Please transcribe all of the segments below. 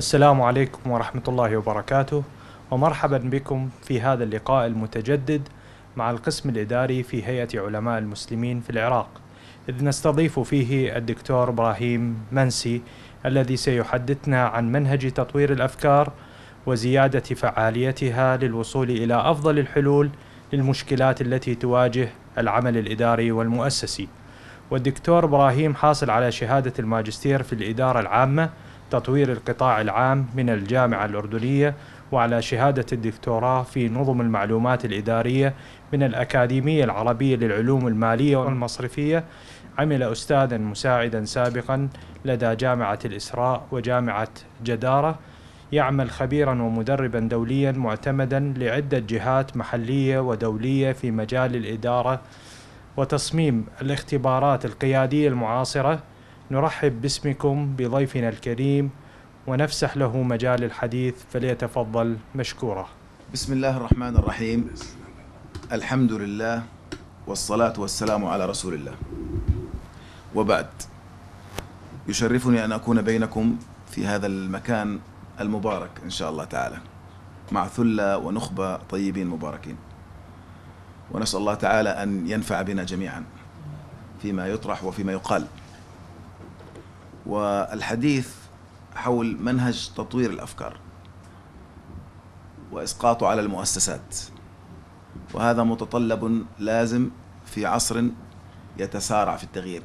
السلام عليكم ورحمة الله وبركاته ومرحبا بكم في هذا اللقاء المتجدد مع القسم الإداري في هيئة علماء المسلمين في العراق إذ نستضيف فيه الدكتور إبراهيم منسي الذي سيحدثنا عن منهج تطوير الأفكار وزيادة فعاليتها للوصول إلى أفضل الحلول للمشكلات التي تواجه العمل الإداري والمؤسسي والدكتور إبراهيم حاصل على شهادة الماجستير في الإدارة العامة تطوير القطاع العام من الجامعة الأردنية وعلى شهادة الدكتوراه في نظم المعلومات الإدارية من الأكاديمية العربية للعلوم المالية والمصرفية عمل أستاذا مساعدا سابقا لدى جامعة الإسراء وجامعة جدارة يعمل خبيرا ومدربا دوليا معتمدا لعدة جهات محلية ودولية في مجال الإدارة وتصميم الاختبارات القيادية المعاصرة نرحب باسمكم بضيفنا الكريم ونفسح له مجال الحديث فليتفضل مشكورا بسم الله الرحمن الرحيم الحمد لله والصلاة والسلام على رسول الله وبعد يشرفني أن أكون بينكم في هذا المكان المبارك إن شاء الله تعالى مع ثلة ونخبة طيبين مباركين ونسأل الله تعالى أن ينفع بنا جميعا فيما يطرح وفيما يقال والحديث حول منهج تطوير الافكار واسقاطه على المؤسسات وهذا متطلب لازم في عصر يتسارع في التغيير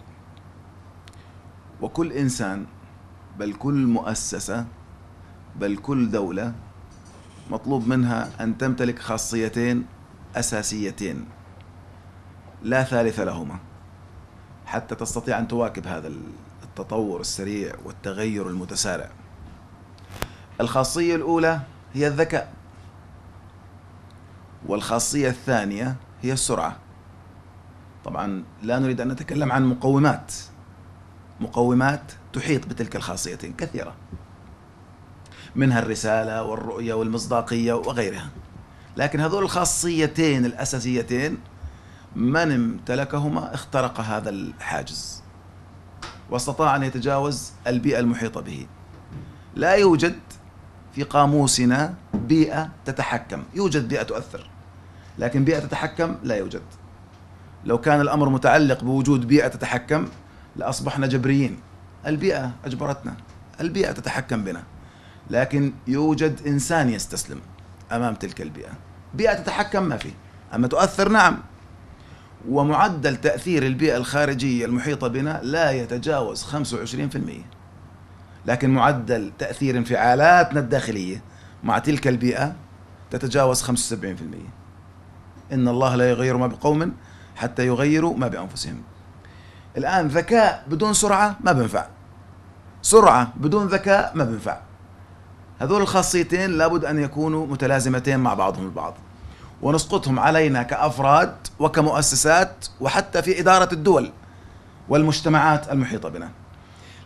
وكل انسان بل كل مؤسسه بل كل دوله مطلوب منها ان تمتلك خاصيتين اساسيتين لا ثالث لهما حتى تستطيع ان تواكب هذا التطور السريع والتغير المتسارع الخاصية الأولى هي الذكاء والخاصية الثانية هي السرعة طبعا لا نريد أن نتكلم عن مقومات مقومات تحيط بتلك الخاصيتين كثيرة منها الرسالة والرؤية والمصداقية وغيرها لكن هذول الخاصيتين الأساسيتين من امتلكهما اخترق هذا الحاجز واستطاع أن يتجاوز البيئة المحيطة به لا يوجد في قاموسنا بيئة تتحكم يوجد بيئة تؤثر لكن بيئة تتحكم لا يوجد لو كان الأمر متعلق بوجود بيئة تتحكم لأصبحنا جبريين البيئة أجبرتنا البيئة تتحكم بنا لكن يوجد إنسان يستسلم أمام تلك البيئة بيئة تتحكم ما في أما تؤثر نعم ومعدل تأثير البيئة الخارجية المحيطة بنا لا يتجاوز 25% لكن معدل تأثير انفعالاتنا الداخلية مع تلك البيئة تتجاوز 75% إن الله لا يغير ما بقوم حتى يغيروا ما بأنفسهم الآن ذكاء بدون سرعة ما بنفع سرعة بدون ذكاء ما بنفع هذول الخاصيتين لابد أن يكونوا متلازمتين مع بعضهم البعض ونسقطهم علينا كافراد وكمؤسسات وحتى في اداره الدول والمجتمعات المحيطه بنا.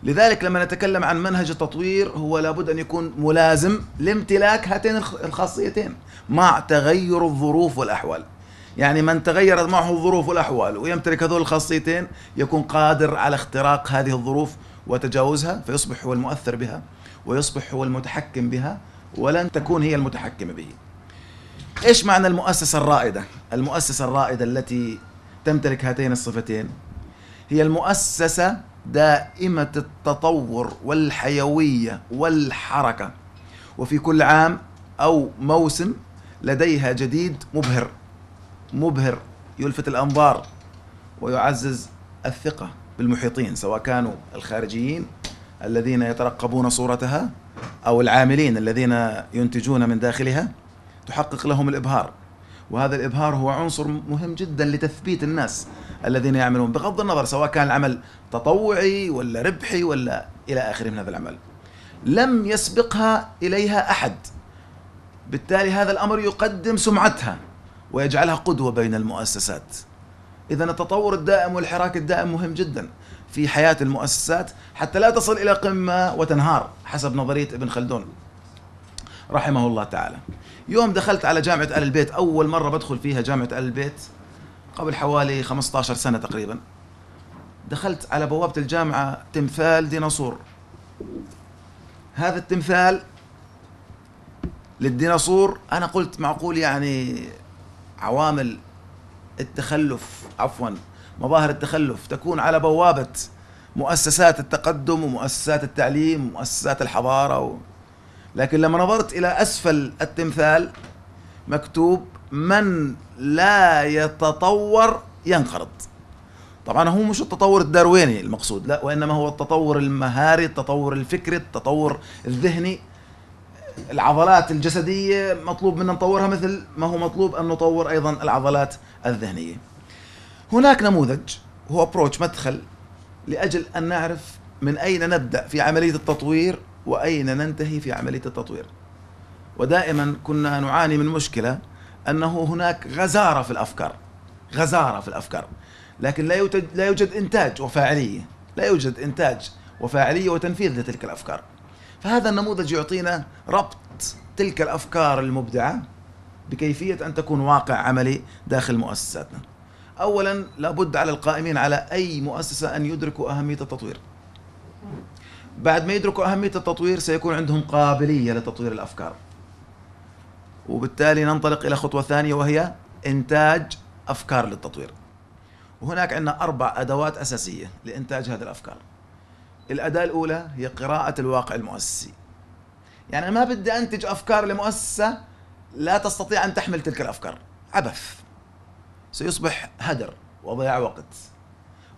لذلك لما نتكلم عن منهج التطوير هو لابد ان يكون ملازم لامتلاك هاتين الخاصيتين مع تغير الظروف والاحوال. يعني من تغيرت معه الظروف والاحوال ويمتلك هذول الخاصيتين يكون قادر على اختراق هذه الظروف وتجاوزها فيصبح هو المؤثر بها ويصبح هو المتحكم بها ولن تكون هي المتحكمه به. ايش معنى المؤسسه الرائده المؤسسه الرائده التي تمتلك هاتين الصفتين هي المؤسسه دائمه التطور والحيويه والحركه وفي كل عام او موسم لديها جديد مبهر مبهر يلفت الانظار ويعزز الثقه بالمحيطين سواء كانوا الخارجيين الذين يترقبون صورتها او العاملين الذين ينتجون من داخلها تحقق لهم الابهار وهذا الابهار هو عنصر مهم جدا لتثبيت الناس الذين يعملون بغض النظر سواء كان العمل تطوعي ولا ربحي ولا الى اخره من هذا العمل. لم يسبقها اليها احد. بالتالي هذا الامر يقدم سمعتها ويجعلها قدوه بين المؤسسات. اذا التطور الدائم والحراك الدائم مهم جدا في حياه المؤسسات حتى لا تصل الى قمه وتنهار حسب نظريه ابن خلدون رحمه الله تعالى. يوم دخلت على جامعة آل البيت أول مرة بدخل فيها جامعة آل البيت قبل حوالي 15 سنة تقريبا دخلت على بوابة الجامعة تمثال ديناصور هذا التمثال للديناصور أنا قلت معقول يعني عوامل التخلف عفوا مظاهر التخلف تكون على بوابة مؤسسات التقدم ومؤسسات التعليم ومؤسسات الحضارة و... لكن لما نظرت إلى أسفل التمثال مكتوب من لا يتطور ينقرض طبعا هو مش التطور الدارويني المقصود لا وإنما هو التطور المهاري التطور الفكري التطور الذهني العضلات الجسدية مطلوب منا نطورها مثل ما هو مطلوب أن نطور أيضا العضلات الذهنية هناك نموذج هو أبروتش مدخل لأجل أن نعرف من أين نبدأ في عملية التطوير وأين ننتهي في عملية التطوير ودائما كنا نعاني من مشكلة أنه هناك غزارة في الأفكار غزارة في الأفكار لكن لا يوجد, لا يوجد إنتاج وفاعلية لا يوجد إنتاج وفاعلية وتنفيذ لتلك الأفكار فهذا النموذج يعطينا ربط تلك الأفكار المبدعة بكيفية أن تكون واقع عملي داخل مؤسساتنا اولا لابد على القائمين على اي مؤسسه ان يدركوا اهميه التطوير بعد ما يدركوا أهمية التطوير سيكون عندهم قابلية لتطوير الأفكار وبالتالي ننطلق إلى خطوة ثانية وهي إنتاج أفكار للتطوير وهناك عندنا أربع أدوات أساسية لإنتاج هذه الأفكار الأداة الأولى هي قراءة الواقع المؤسسي يعني ما بدي أنتج أفكار لمؤسسة لا تستطيع أن تحمل تلك الأفكار عبث سيصبح هدر وضياع وقت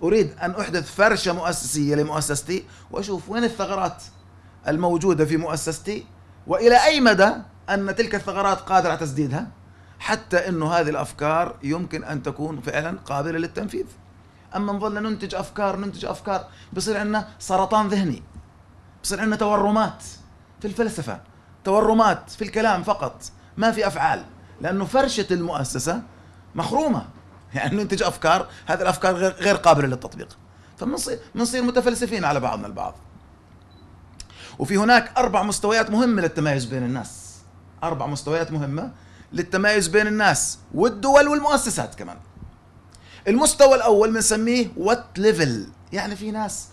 أريد أن أحدث فرشة مؤسسية لمؤسستي وأشوف وين الثغرات الموجودة في مؤسستي وإلى أي مدى أن تلك الثغرات قادرة على تسديدها حتى أنه هذه الأفكار يمكن أن تكون فعلا قابلة للتنفيذ أما نظل ننتج أفكار ننتج أفكار بصير عندنا سرطان ذهني بصير عندنا تورمات في الفلسفة تورمات في الكلام فقط ما في أفعال لأنه فرشة المؤسسة مخرومة يعني ننتج افكار هذه الافكار غير غير قابله للتطبيق فبنصير بنصير متفلسفين على بعضنا البعض وفي هناك اربع مستويات مهمه للتمايز بين الناس اربع مستويات مهمه للتمايز بين الناس والدول والمؤسسات كمان المستوى الاول بنسميه وات ليفل يعني في ناس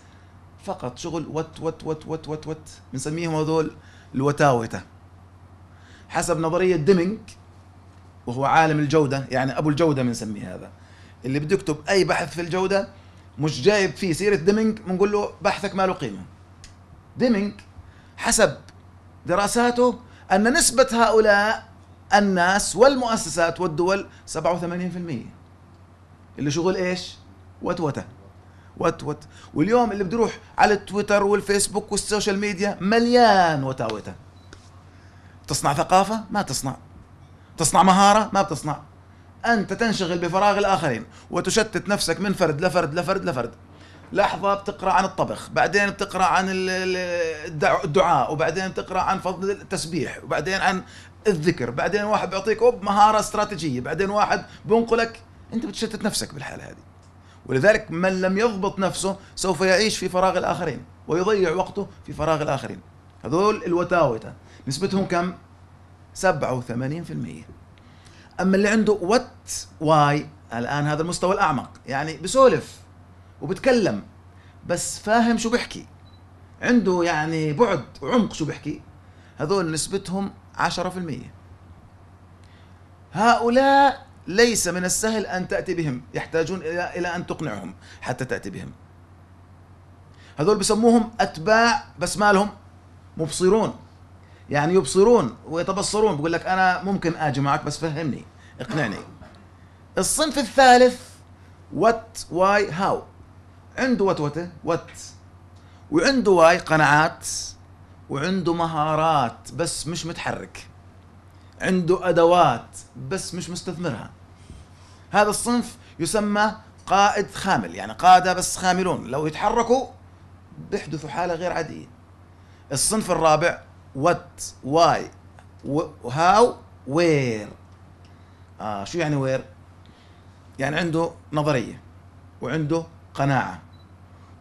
فقط شغل وات وات وات وات وات وات بنسميهم هذول الوتاوته حسب نظريه ديمينج وهو عالم الجودة يعني أبو الجودة بنسميه هذا اللي بده يكتب أي بحث في الجودة مش جايب فيه سيرة ديمينج بنقول له بحثك ما له قيمة ديمينج حسب دراساته أن نسبة هؤلاء الناس والمؤسسات والدول 87% اللي شغل إيش؟ وتوته وتوت واليوم اللي بده يروح على التويتر والفيسبوك والسوشيال ميديا مليان وتاوته تصنع ثقافة؟ ما تصنع تصنع مهارة ما بتصنع أنت تنشغل بفراغ الآخرين وتشتت نفسك من فرد لفرد لفرد لفرد لحظة بتقرأ عن الطبخ بعدين بتقرأ عن الدعاء وبعدين بتقرأ عن فضل التسبيح وبعدين عن الذكر بعدين واحد بيعطيك أوب مهارة استراتيجية بعدين واحد بينقلك أنت بتشتت نفسك بالحالة هذه ولذلك من لم يضبط نفسه سوف يعيش في فراغ الآخرين ويضيع وقته في فراغ الآخرين هذول الوتاوتة نسبتهم كم؟ 87% اما اللي عنده وات واي الان هذا المستوى الاعمق يعني بسولف وبتكلم بس فاهم شو بيحكي عنده يعني بعد وعمق شو بيحكي هذول نسبتهم 10% هؤلاء ليس من السهل ان تاتي بهم يحتاجون الى الى ان تقنعهم حتى تاتي بهم هذول بسموهم اتباع بس مالهم مبصرون يعني يبصرون ويتبصرون بقول لك انا ممكن اجي معك بس فهمني اقنعني الصنف الثالث وات واي هاو عنده وتوته وات وعنده واي قناعات وعنده مهارات بس مش متحرك عنده ادوات بس مش مستثمرها هذا الصنف يسمى قائد خامل يعني قادة بس خاملون لو يتحركوا بيحدثوا حالة غير عادية الصنف الرابع what why how where آه شو يعني وير يعني عنده نظريه وعنده قناعه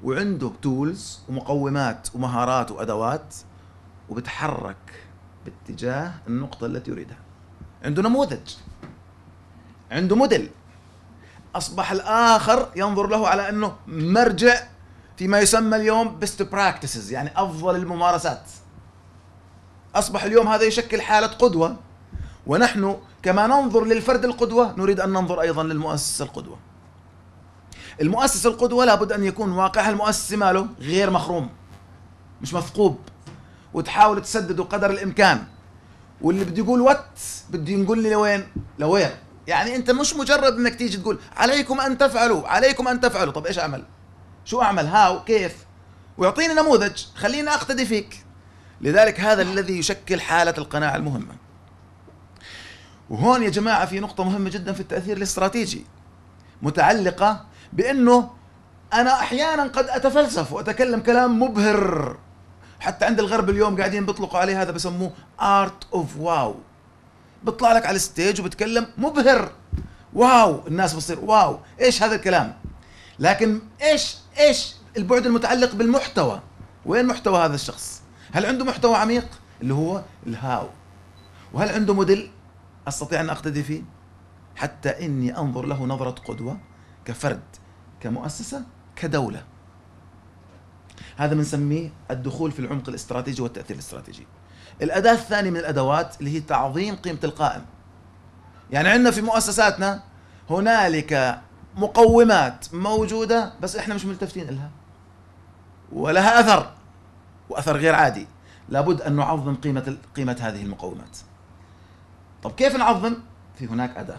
وعنده تولز ومقومات ومهارات وادوات وبتحرك باتجاه النقطه التي يريدها عنده نموذج عنده موديل اصبح الاخر ينظر له على انه مرجع فيما يسمى اليوم بيست براكتسز يعني افضل الممارسات أصبح اليوم هذا يشكل حالة قدوة ونحن كما ننظر للفرد القدوة نريد أن ننظر أيضا للمؤسسة القدوة المؤسسة القدوة لابد أن يكون واقعها المؤسسي ماله غير مخروم مش مثقوب وتحاول تسدده قدر الإمكان واللي بده يقول وات بده ينقل لي لوين لوين يعني انت مش مجرد انك تيجي تقول عليكم ان تفعلوا عليكم ان تفعلوا طب ايش اعمل شو اعمل هاو كيف ويعطيني نموذج خليني اقتدي فيك لذلك هذا الذي يشكل حالة القناعة المهمة وهون يا جماعة في نقطة مهمة جدا في التأثير الاستراتيجي متعلقة بأنه أنا أحيانا قد أتفلسف وأتكلم كلام مبهر حتى عند الغرب اليوم قاعدين بيطلقوا عليه هذا بسموه ارت اوف واو بيطلع لك على الستيج وبتكلم مبهر واو الناس بتصير واو ايش هذا الكلام لكن ايش ايش البعد المتعلق بالمحتوى وين محتوى هذا الشخص هل عنده محتوى عميق اللي هو الهاو وهل عنده موديل استطيع ان اقتدي فيه حتى اني انظر له نظره قدوه كفرد كمؤسسه كدوله هذا بنسميه الدخول في العمق الاستراتيجي والتاثير الاستراتيجي الاداه الثانيه من الادوات اللي هي تعظيم قيمه القائم يعني عندنا في مؤسساتنا هنالك مقومات موجوده بس احنا مش ملتفتين لها ولها اثر واثر غير عادي لابد ان نعظم قيمه قيمه هذه المقومات طب كيف نعظم في هناك اداه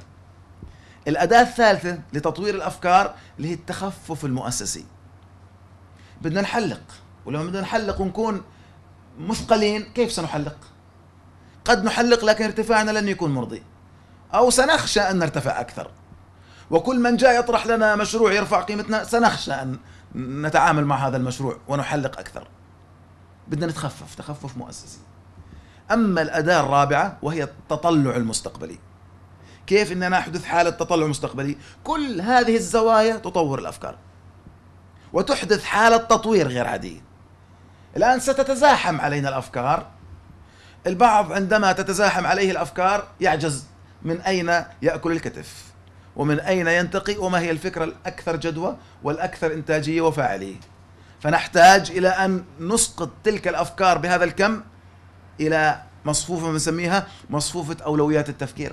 الاداه الثالثه لتطوير الافكار اللي هي التخفف المؤسسي بدنا نحلق ولما بدنا نحلق ونكون مثقلين كيف سنحلق قد نحلق لكن ارتفاعنا لن يكون مرضي او سنخشى ان نرتفع اكثر وكل من جاء يطرح لنا مشروع يرفع قيمتنا سنخشى ان نتعامل مع هذا المشروع ونحلق اكثر بدنا نتخفف تخفف مؤسسي اما الاداه الرابعه وهي التطلع المستقبلي كيف ان انا احدث حاله تطلع مستقبلي كل هذه الزوايا تطور الافكار وتحدث حاله تطوير غير عاديه الان ستتزاحم علينا الافكار البعض عندما تتزاحم عليه الافكار يعجز من اين ياكل الكتف ومن اين ينتقي وما هي الفكره الاكثر جدوى والاكثر انتاجيه وفاعليه فنحتاج إلى أن نسقط تلك الأفكار بهذا الكم إلى مصفوفة بنسميها مصفوفة أولويات التفكير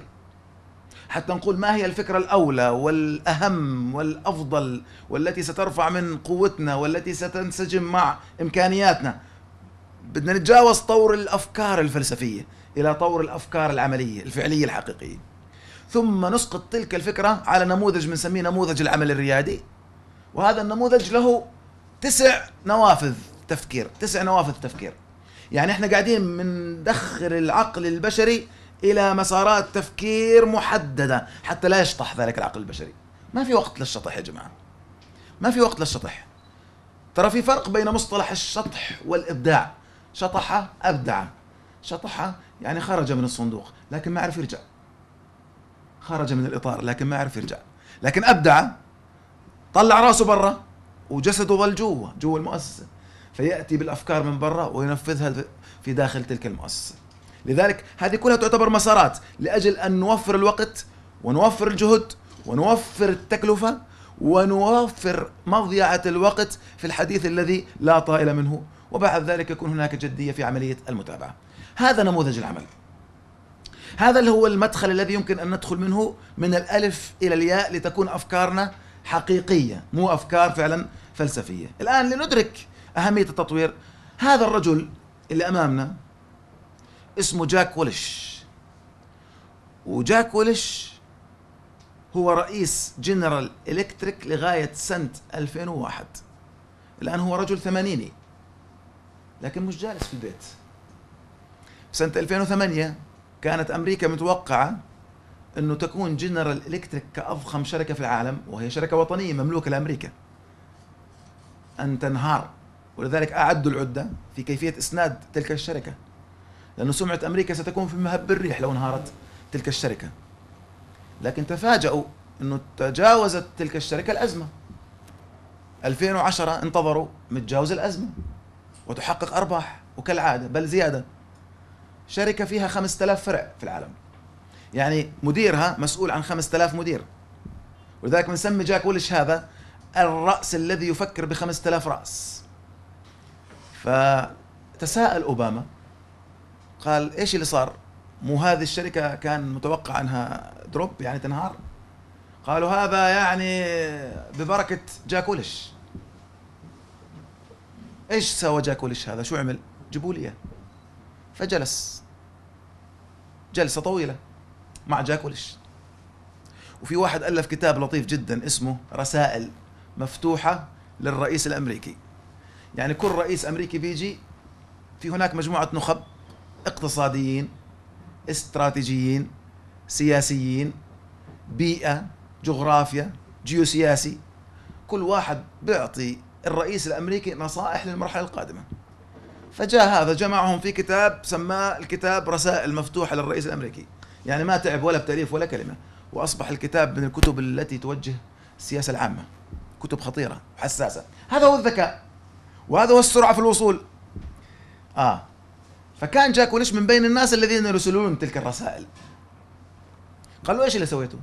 حتى نقول ما هي الفكرة الأولى والأهم والأفضل والتي سترفع من قوتنا والتي ستنسجم مع إمكانياتنا بدنا نتجاوز طور الأفكار الفلسفية إلى طور الأفكار العملية الفعلية الحقيقية ثم نسقط تلك الفكرة على نموذج بنسميه نموذج العمل الريادي وهذا النموذج له تسع نوافذ تفكير تسع نوافذ تفكير يعني احنا قاعدين بندخل العقل البشري الى مسارات تفكير محدده حتى لا يشطح ذلك العقل البشري ما في وقت للشطح يا جماعه ما في وقت للشطح ترى في فرق بين مصطلح الشطح والابداع شطح ابدع شطح يعني خرج من الصندوق لكن ما عرف يرجع خرج من الاطار لكن ما عرف يرجع لكن ابدع طلع راسه برا وجسده ظل جوا جوا المؤسسة فيأتي بالأفكار من برا وينفذها في داخل تلك المؤسسة لذلك هذه كلها تعتبر مسارات لأجل أن نوفر الوقت ونوفر الجهد ونوفر التكلفة ونوفر مضيعة الوقت في الحديث الذي لا طائل منه وبعد ذلك يكون هناك جدية في عملية المتابعة هذا نموذج العمل هذا هو المدخل الذي يمكن أن ندخل منه من الألف إلى الياء لتكون أفكارنا حقيقية مو أفكار فعلا فلسفية الآن لندرك أهمية التطوير هذا الرجل اللي أمامنا اسمه جاك ولش وجاك ولش هو رئيس جنرال إلكتريك لغاية سنة 2001 الآن هو رجل ثمانيني لكن مش جالس في البيت سنة 2008 كانت أمريكا متوقعة انه تكون جنرال الكتريك كافخم شركه في العالم وهي شركه وطنيه مملوكه لامريكا ان تنهار ولذلك اعدوا العده في كيفيه اسناد تلك الشركه لانه سمعه امريكا ستكون في مهب الريح لو انهارت تلك الشركه لكن تفاجؤوا انه تجاوزت تلك الشركه الازمه 2010 انتظروا متجاوز الازمه وتحقق ارباح وكالعاده بل زياده شركه فيها 5000 فرع في العالم يعني مديرها مسؤول عن 5000 مدير ولذلك بنسمي جاك ولش هذا الرأس الذي يفكر ب 5000 رأس فتساءل أوباما قال إيش اللي صار مو هذه الشركة كان متوقع أنها دروب يعني تنهار قالوا هذا يعني ببركة جاك ولش ايش سوى جاك ولش هذا شو عمل جيبوا لي فجلس جلسة طويلة مع جاك ولش وفي واحد ألف كتاب لطيف جدا اسمه رسائل مفتوحة للرئيس الأمريكي يعني كل رئيس أمريكي بيجي في هناك مجموعة نخب اقتصاديين استراتيجيين سياسيين بيئة جغرافيا جيوسياسي كل واحد بيعطي الرئيس الأمريكي نصائح للمرحلة القادمة فجاء هذا جمعهم في كتاب سماه الكتاب رسائل مفتوحة للرئيس الأمريكي يعني ما تعب ولا بتأليف ولا كلمة وأصبح الكتاب من الكتب التي توجه السياسة العامة كتب خطيرة وحساسة هذا هو الذكاء وهذا هو السرعة في الوصول آه فكان جاك وليش من بين الناس الذين يرسلون تلك الرسائل قالوا ايش اللي سويته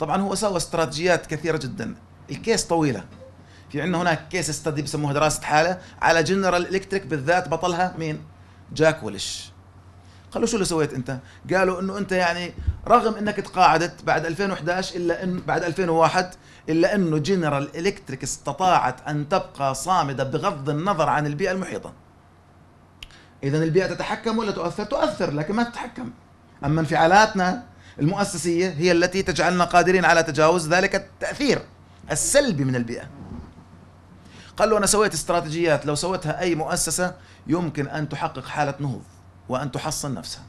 طبعا هو سوى استراتيجيات كثيره جدا الكيس طويله في عندنا هناك كيس استدي بسموها دراسه حاله على جنرال الكتريك بالذات بطلها مين جاك ولش قال له شو اللي سويت انت قالوا انه انت يعني رغم انك تقاعدت بعد 2011 الا ان بعد 2001 الا انه جنرال الكتريك استطاعت ان تبقى صامده بغض النظر عن البيئه المحيطه اذا البيئه تتحكم ولا تؤثر تؤثر لكن ما تتحكم اما انفعالاتنا المؤسسيه هي التي تجعلنا قادرين على تجاوز ذلك التاثير السلبي من البيئه قال له انا سويت استراتيجيات لو سوتها اي مؤسسه يمكن ان تحقق حاله نهوض وأن تحصن نفسها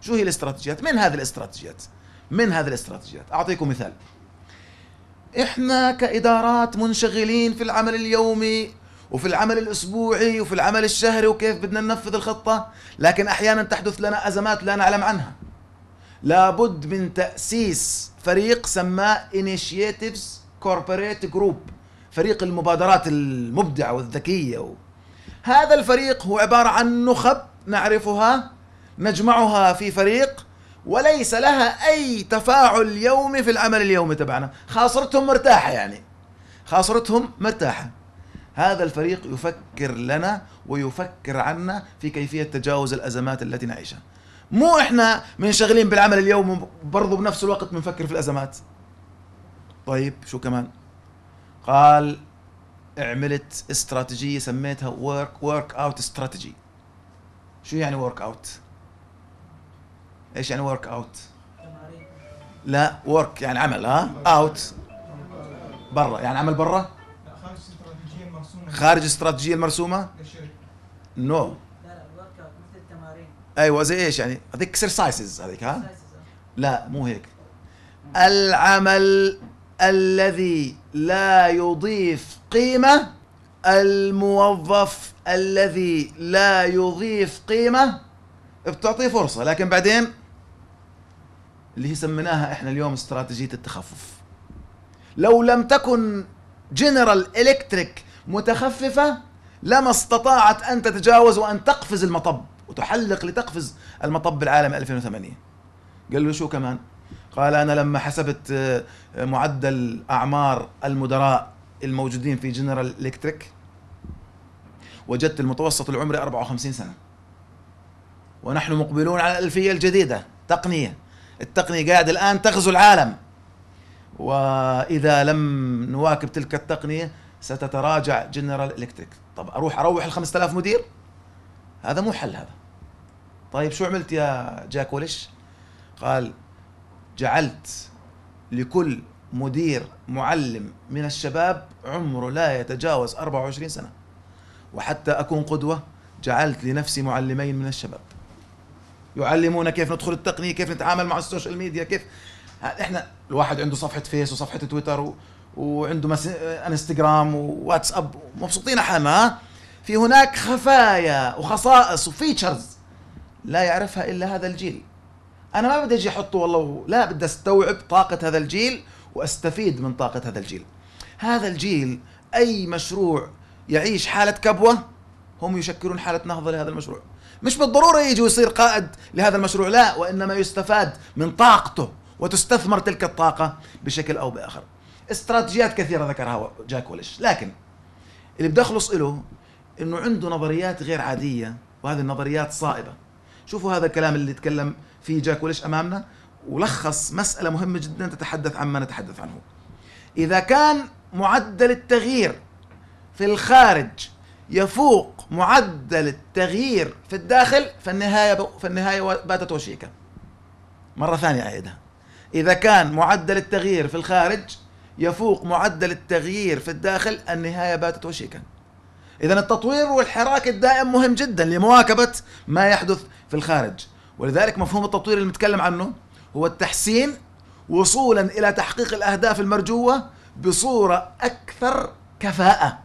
شو هي الاستراتيجيات؟ من هذه الاستراتيجيات من هذه الاستراتيجيات أعطيكم مثال إحنا كإدارات منشغلين في العمل اليومي وفي العمل الأسبوعي وفي العمل الشهري وكيف بدنا ننفذ الخطة لكن أحيانا تحدث لنا أزمات لا نعلم عنها لابد من تأسيس فريق سماه Initiatives Corporate Group فريق المبادرات المبدعة والذكية و... هذا الفريق هو عبارة عن نخب نعرفها نجمعها في فريق وليس لها أي تفاعل يومي في العمل اليومي تبعنا خاصرتهم مرتاحة يعني خاصرتهم مرتاحة هذا الفريق يفكر لنا ويفكر عنا في كيفية تجاوز الأزمات التي نعيشها مو احنا منشغلين بالعمل اليوم برضو بنفس الوقت بنفكر في الأزمات طيب شو كمان قال عملت استراتيجيه سميتها ورك ورك اوت استراتيجي شو يعني ورك اوت ايش يعني ورك اوت لا ورك يعني عمل ها اوت برا يعني عمل برا خارج الاستراتيجيه المرسومه خارج الاستراتيجيه المرسومه نو no. ايوه زي ايش يعني هذيك اكسرسايزز هذيك ها آه. لا مو هيك العمل الذي لا يضيف قيمة الموظف الذي لا يضيف قيمة بتعطيه فرصة لكن بعدين اللي هي سميناها احنا اليوم استراتيجية التخفف لو لم تكن جنرال الكتريك متخففة لما استطاعت أن تتجاوز وأن تقفز المطب وتحلق لتقفز المطب العالمي 2008 قال له شو كمان قال انا لما حسبت آه، آه، معدل اعمار المدراء الموجودين في جنرال الكتريك وجدت المتوسط العمري 54 سنه ونحن مقبلون على الالفيه الجديده تقنيه التقنيه قاعد الان تغزو العالم واذا لم نواكب تلك التقنيه ستتراجع جنرال الكتريك طب اروح اروح ال 5000 مدير هذا مو حل هذا طيب شو عملت يا جاك وليش قال جعلت لكل مدير معلم من الشباب عمره لا يتجاوز 24 سنة وحتى أكون قدوة جعلت لنفسي معلمين من الشباب يعلمونا كيف ندخل التقنية كيف نتعامل مع السوشيال ميديا كيف احنا الواحد عنده صفحة فيس وصفحة تويتر و... وعنده مس... انستغرام وواتساب مبسوطين حالنا في هناك خفايا وخصائص وفيتشرز لا يعرفها الا هذا الجيل انا ما بدي اجي احطه والله لا بدي استوعب طاقه هذا الجيل واستفيد من طاقه هذا الجيل هذا الجيل اي مشروع يعيش حاله كبوه هم يشكلون حاله نهضه لهذا المشروع مش بالضروره يجي ويصير قائد لهذا المشروع لا وانما يستفاد من طاقته وتستثمر تلك الطاقه بشكل او باخر استراتيجيات كثيره ذكرها جاك وليش لكن اللي بدي اخلص له انه عنده نظريات غير عاديه وهذه النظريات صائبه شوفوا هذا الكلام اللي تكلم في جاك وليش امامنا ولخص مساله مهمه جدا تتحدث عما نتحدث عنه اذا كان معدل التغيير في الخارج يفوق معدل التغيير في الداخل فالنهايه فالنهايه باتت وشيكه مره ثانيه اعيدها اذا كان معدل التغيير في الخارج يفوق معدل التغيير في الداخل النهايه باتت وشيكا اذا التطوير والحراك الدائم مهم جدا لمواكبه ما يحدث في الخارج ولذلك مفهوم التطوير اللي متكلم عنه هو التحسين وصولا إلى تحقيق الأهداف المرجوة بصورة أكثر كفاءة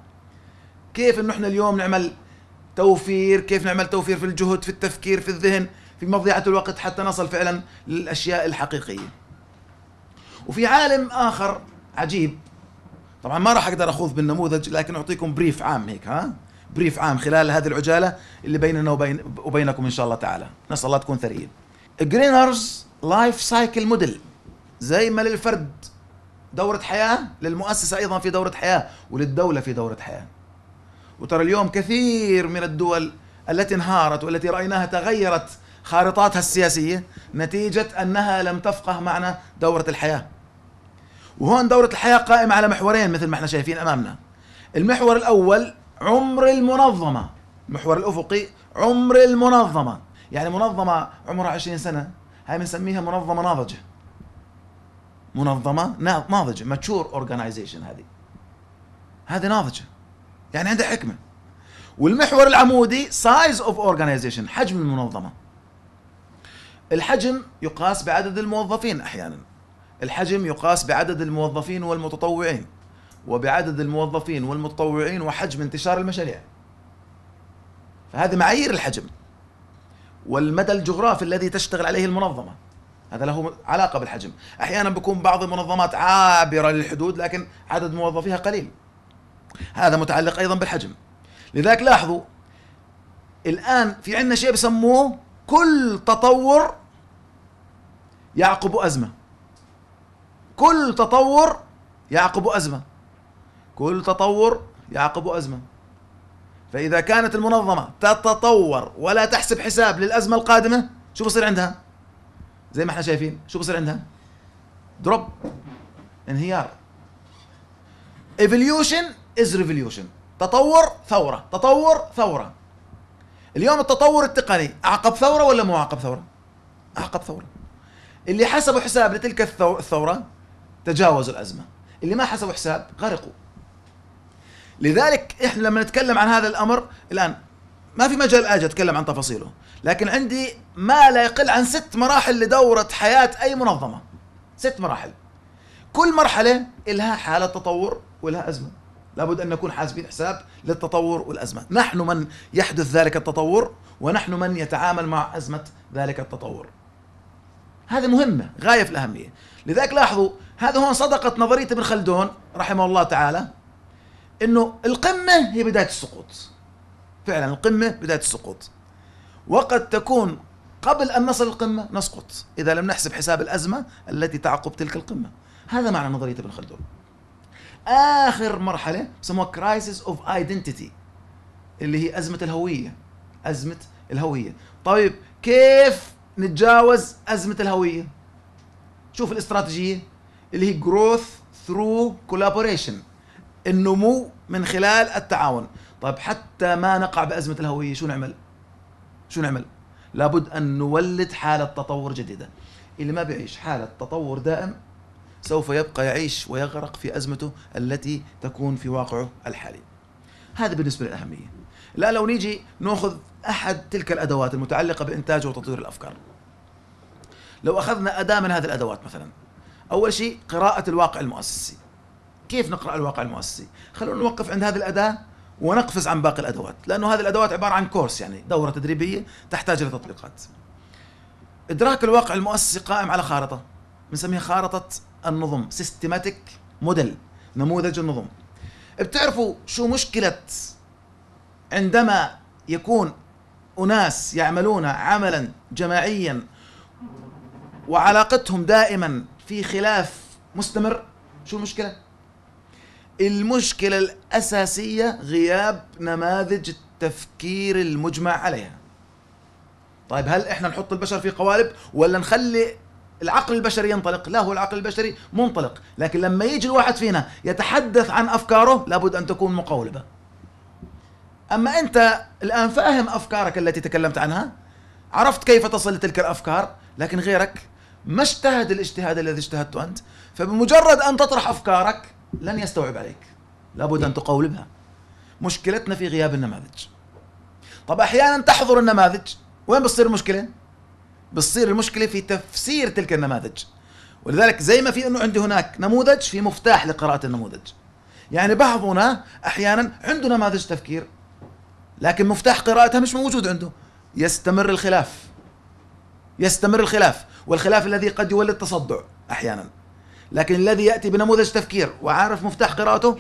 كيف أنه إحنا اليوم نعمل توفير كيف نعمل توفير في الجهد في التفكير في الذهن في مضيعة الوقت حتى نصل فعلا للأشياء الحقيقية وفي عالم آخر عجيب طبعا ما راح أقدر أخوض بالنموذج لكن أعطيكم بريف عام هيك ها بريف عام خلال هذه العجاله اللي بيننا وبين وبينكم ان شاء الله تعالى نسال الله تكون ثريه جرينرز لايف سايكل موديل زي ما للفرد دورة حياة للمؤسسة أيضا في دورة حياة وللدولة في دورة حياة وترى اليوم كثير من الدول التي انهارت والتي رأيناها تغيرت خارطاتها السياسية نتيجة أنها لم تفقه معنى دورة الحياة وهون دورة الحياة قائمة على محورين مثل ما احنا شايفين أمامنا المحور الأول عمر المنظمة محور الأفقي عمر المنظمة يعني منظمة عمرها 20 سنة هاي بنسميها منظمة ناضجة منظمة ناضجة ماتشور اورجنايزيشن هذه هذه ناضجة يعني عندها حكمة والمحور العمودي سايز اوف اورجنايزيشن حجم المنظمة الحجم يقاس بعدد الموظفين احيانا الحجم يقاس بعدد الموظفين والمتطوعين وبعدد الموظفين والمتطوعين وحجم انتشار المشاريع فهذه معايير الحجم والمدى الجغرافي الذي تشتغل عليه المنظمه هذا له علاقه بالحجم احيانا بيكون بعض المنظمات عابره للحدود لكن عدد موظفيها قليل هذا متعلق ايضا بالحجم لذلك لاحظوا الان في عندنا شيء بسموه كل تطور يعقب ازمه كل تطور يعقب ازمه كل تطور يعقبه أزمة فإذا كانت المنظمة تتطور ولا تحسب حساب للأزمة القادمة شو بصير عندها؟ زي ما احنا شايفين شو بصير عندها؟ دروب انهيار ايفوليوشن از ريفوليوشن تطور ثورة تطور ثورة اليوم التطور التقني أعقب ثورة ولا مو أعقب ثورة؟ أعقب ثورة اللي حسبوا حساب لتلك الثورة تجاوزوا الأزمة اللي ما حسبوا حساب غرقوا لذلك احنا لما نتكلم عن هذا الامر الان ما في مجال اجي اتكلم عن تفاصيله لكن عندي ما لا يقل عن ست مراحل لدورة حياة أي منظمة ست مراحل كل مرحلة لها حالة تطور ولها أزمة لابد أن نكون حاسبين حساب للتطور والأزمة نحن من يحدث ذلك التطور ونحن من يتعامل مع أزمة ذلك التطور هذه مهمة غاية في الأهمية لذلك لاحظوا هذا هون صدقت نظرية ابن خلدون رحمه الله تعالى انه القمه هي بدايه السقوط فعلا القمه بدايه السقوط وقد تكون قبل ان نصل القمه نسقط اذا لم نحسب حساب الازمه التي تعقب تلك القمه هذا معنى نظريه ابن خلدون اخر مرحله سموها كرايسيس اوف ايدنتيتي اللي هي ازمه الهويه ازمه الهويه طيب كيف نتجاوز ازمه الهويه شوف الاستراتيجيه اللي هي جروث ثرو كولابوريشن النمو من خلال التعاون طيب حتى ما نقع بأزمة الهوية شو نعمل شو نعمل لابد أن نولد حالة تطور جديدة اللي ما بيعيش حالة تطور دائم سوف يبقى يعيش ويغرق في أزمته التي تكون في واقعه الحالي هذا بالنسبة للأهمية لا لو نيجي نأخذ أحد تلك الأدوات المتعلقة بإنتاج وتطوير الأفكار لو أخذنا أداة من هذه الأدوات مثلا أول شيء قراءة الواقع المؤسسي كيف نقرأ الواقع المؤسسي خلونا نوقف عند هذه الأداة ونقفز عن باقي الأدوات لأنه هذه الأدوات عبارة عن كورس يعني دورة تدريبية تحتاج إلى تطبيقات إدراك الواقع المؤسسي قائم على خارطة بنسميها خارطة النظم سيستماتيك موديل نموذج النظم بتعرفوا شو مشكلة عندما يكون أناس يعملون عملا جماعيا وعلاقتهم دائما في خلاف مستمر شو المشكله المشكلة الأساسية غياب نماذج التفكير المجمع عليها طيب هل احنا نحط البشر في قوالب ولا نخلي العقل البشري ينطلق لا هو العقل البشري منطلق لكن لما يجي الواحد فينا يتحدث عن أفكاره لابد أن تكون مقولبة أما أنت الآن فاهم أفكارك التي تكلمت عنها عرفت كيف تصل لتلك الأفكار لكن غيرك ما اجتهد الاجتهاد الذي اجتهدته أنت فبمجرد أن تطرح أفكارك لن يستوعب عليك لابد أن تقولبها مشكلتنا في غياب النماذج طب أحيانا تحضر النماذج وين بتصير المشكلة؟ بتصير المشكلة في تفسير تلك النماذج ولذلك زي ما في أنه عندي هناك نموذج في مفتاح لقراءة النموذج يعني بعضنا أحيانا عنده نماذج تفكير لكن مفتاح قراءتها مش موجود عنده يستمر الخلاف يستمر الخلاف والخلاف الذي قد يولد تصدع احيانا لكن الذي يأتي بنموذج تفكير وعارف مفتاح قراءته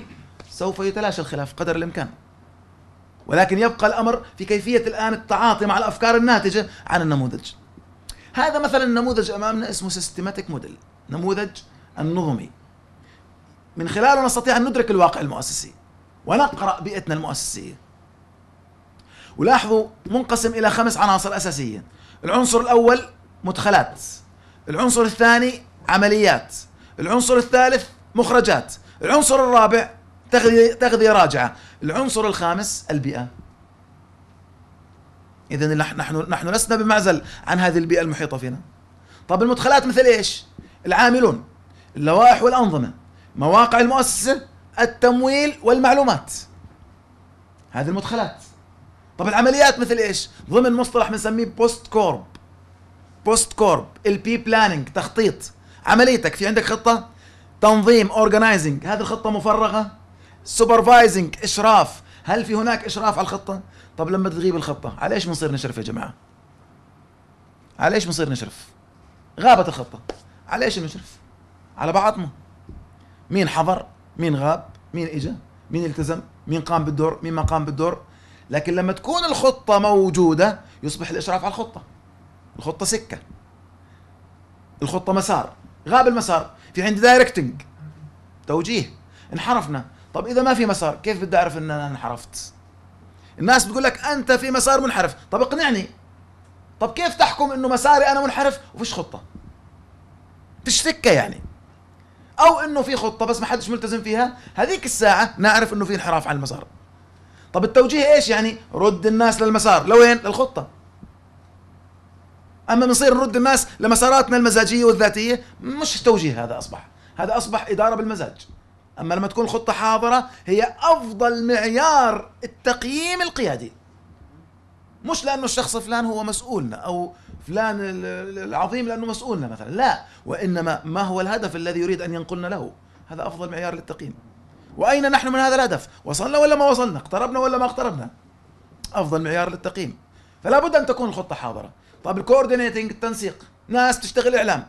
سوف يتلاشى الخلاف قدر الإمكان ولكن يبقى الأمر في كيفية الآن التعاطي مع الأفكار الناتجة عن النموذج هذا مثلا نموذج أمامنا اسمه سيستماتيك موديل نموذج النظمي من خلاله نستطيع أن ندرك الواقع المؤسسي ونقرأ بيئتنا المؤسسية ولاحظوا منقسم إلى خمس عناصر أساسية العنصر الأول مدخلات العنصر الثاني عمليات العنصر الثالث مخرجات العنصر الرابع تغذية, تغذية راجعة العنصر الخامس البيئة إذا نحن نحن لسنا بمعزل عن هذه البيئة المحيطة فينا طب المدخلات مثل إيش العاملون اللوائح والأنظمة مواقع المؤسسة التمويل والمعلومات هذه المدخلات طب العمليات مثل ايش ضمن مصطلح بنسميه بوست كورب بوست كورب البي بلاننج تخطيط عمليتك في عندك خطه تنظيم اورجنايزنج هذه الخطه مفرغه سوبرفايزنج اشراف هل في هناك اشراف على الخطه طب لما تغيب الخطه على ايش بنصير نشرف يا جماعه على ايش بنصير نشرف غابت الخطه على ايش نشرف على بعضنا مين حضر مين غاب مين اجى مين التزم مين قام بالدور مين ما قام بالدور لكن لما تكون الخطة موجودة يصبح الإشراف على الخطة الخطة سكة الخطة مسار غاب المسار في عندي دايركتنج توجيه انحرفنا طب اذا ما في مسار كيف بدي اعرف ان انا انحرفت الناس بتقول لك انت في مسار منحرف طب اقنعني طب كيف تحكم انه مساري انا منحرف وفيش خطه فيش سكه يعني او انه في خطه بس ما حدش ملتزم فيها هذيك الساعه نعرف انه في انحراف عن المسار طب التوجيه ايش يعني رد الناس للمسار لوين للخطه اما بنصير نرد الناس لمساراتنا المزاجيه والذاتيه مش توجيه هذا اصبح هذا اصبح اداره بالمزاج اما لما تكون الخطه حاضره هي افضل معيار التقييم القيادي مش لانه الشخص فلان هو مسؤولنا او فلان العظيم لانه مسؤولنا مثلا لا وانما ما هو الهدف الذي يريد ان ينقلنا له هذا افضل معيار للتقييم واين نحن من هذا الهدف وصلنا ولا ما وصلنا اقتربنا ولا ما اقتربنا افضل معيار للتقييم فلا بد ان تكون الخطه حاضره طب الكوردينيتنج التنسيق ناس تشتغل اعلام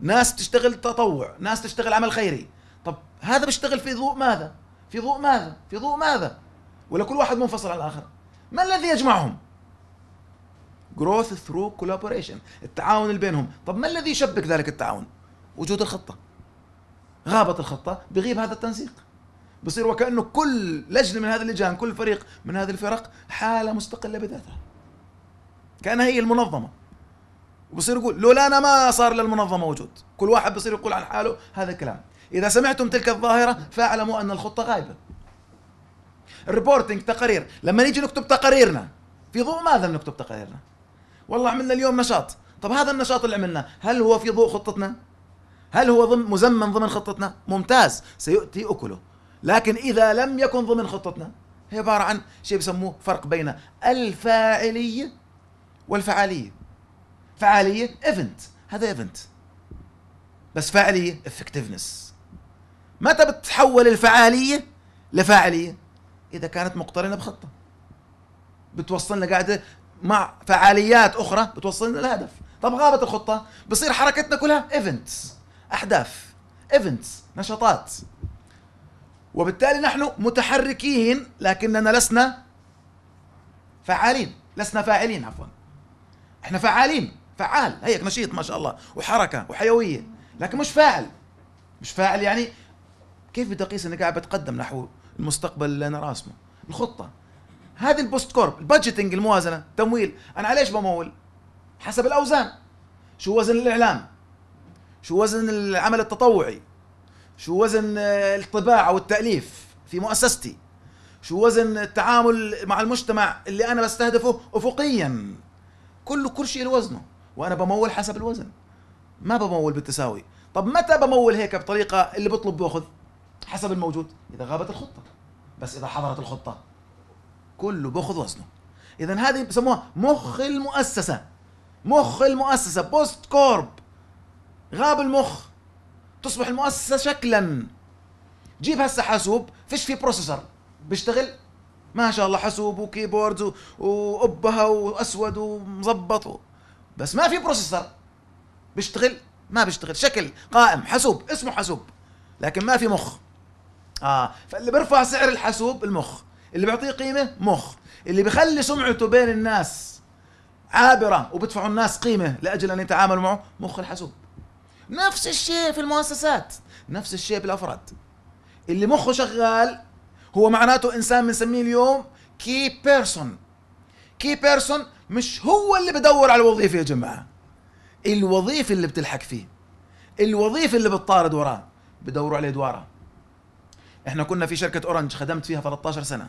ناس تشتغل تطوع ناس تشتغل عمل خيري طب هذا بيشتغل في ضوء ماذا في ضوء ماذا في ضوء ماذا ولا كل واحد منفصل عن الاخر ما الذي يجمعهم جروث ثرو كولابوريشن التعاون اللي بينهم طب ما الذي يشبك ذلك التعاون وجود الخطه غابت الخطه بغيب هذا التنسيق بصير وكانه كل لجنه من هذه اللجان كل فريق من هذه الفرق حاله مستقله بذاتها كانها هي المنظمه وبصير يقول لولا انا ما صار للمنظمه وجود كل واحد بصير يقول عن حاله هذا الكلام اذا سمعتم تلك الظاهره فاعلموا ان الخطه غايبه الريبورتنج تقارير لما نيجي نكتب تقاريرنا في ضوء ماذا نكتب تقاريرنا والله عملنا اليوم نشاط طب هذا النشاط اللي عملناه هل هو في ضوء خطتنا هل هو ضمن مزمن ضمن خطتنا ممتاز سيؤتي اكله لكن اذا لم يكن ضمن خطتنا هي عباره عن شيء بسموه فرق بين الفاعليه والفعاليه فعاليه ايفنت هذا ايفنت بس فاعليه افكتفنس متى بتتحول الفعاليه لفاعليه اذا كانت مقترنه بخطه بتوصلنا قاعده مع فعاليات اخرى بتوصلنا للهدف طب غابت الخطه بصير حركتنا كلها ايفنتس احداث ايفنتس نشاطات وبالتالي نحن متحركين لكننا لسنا فعالين لسنا فاعلين عفوا احنا فعالين فعال هيك نشيط ما شاء الله وحركه وحيويه لكن مش فاعل مش فاعل يعني كيف بدي اقيس اني قاعد بتقدم نحو المستقبل اللي انا راسمه الخطه هذه البوست كورب البادجيتنج الموازنه تمويل انا ليش بمول حسب الاوزان شو وزن الاعلام شو وزن العمل التطوعي شو وزن الطباعه والتاليف في مؤسستي شو وزن التعامل مع المجتمع اللي انا بستهدفه افقيا كل كرسي له وزنه وانا بمول حسب الوزن ما بمول بالتساوي طب متى بمول هيك بطريقه اللي بطلب باخذ حسب الموجود اذا غابت الخطه بس اذا حضرت الخطه كله باخذ وزنه اذا هذه بسموها مخ المؤسسه مخ المؤسسه بوست كورب غاب المخ تصبح المؤسسه شكلا جيب هسه حاسوب فيش في بروسيسور بيشتغل ما شاء الله حاسوب وكيبوردز وابها واسود ومظبط بس ما في بروسيسور بيشتغل ما بيشتغل شكل قائم حاسوب اسمه حاسوب لكن ما في مخ اه فاللي بيرفع سعر الحاسوب المخ اللي بيعطيه قيمه مخ اللي بيخلي سمعته بين الناس عابره وبدفعوا الناس قيمه لاجل ان يتعاملوا معه مخ الحاسوب نفس الشيء في المؤسسات نفس الشيء بالافراد اللي مخه شغال هو معناته انسان بنسميه اليوم كي بيرسون كي بيرسون مش هو اللي بدور على الوظيفه يا جماعه الوظيفه اللي بتلحق فيه الوظيفه اللي بتطارد وراه بدوروا عليه دواره احنا كنا في شركه اورنج خدمت فيها 13 سنه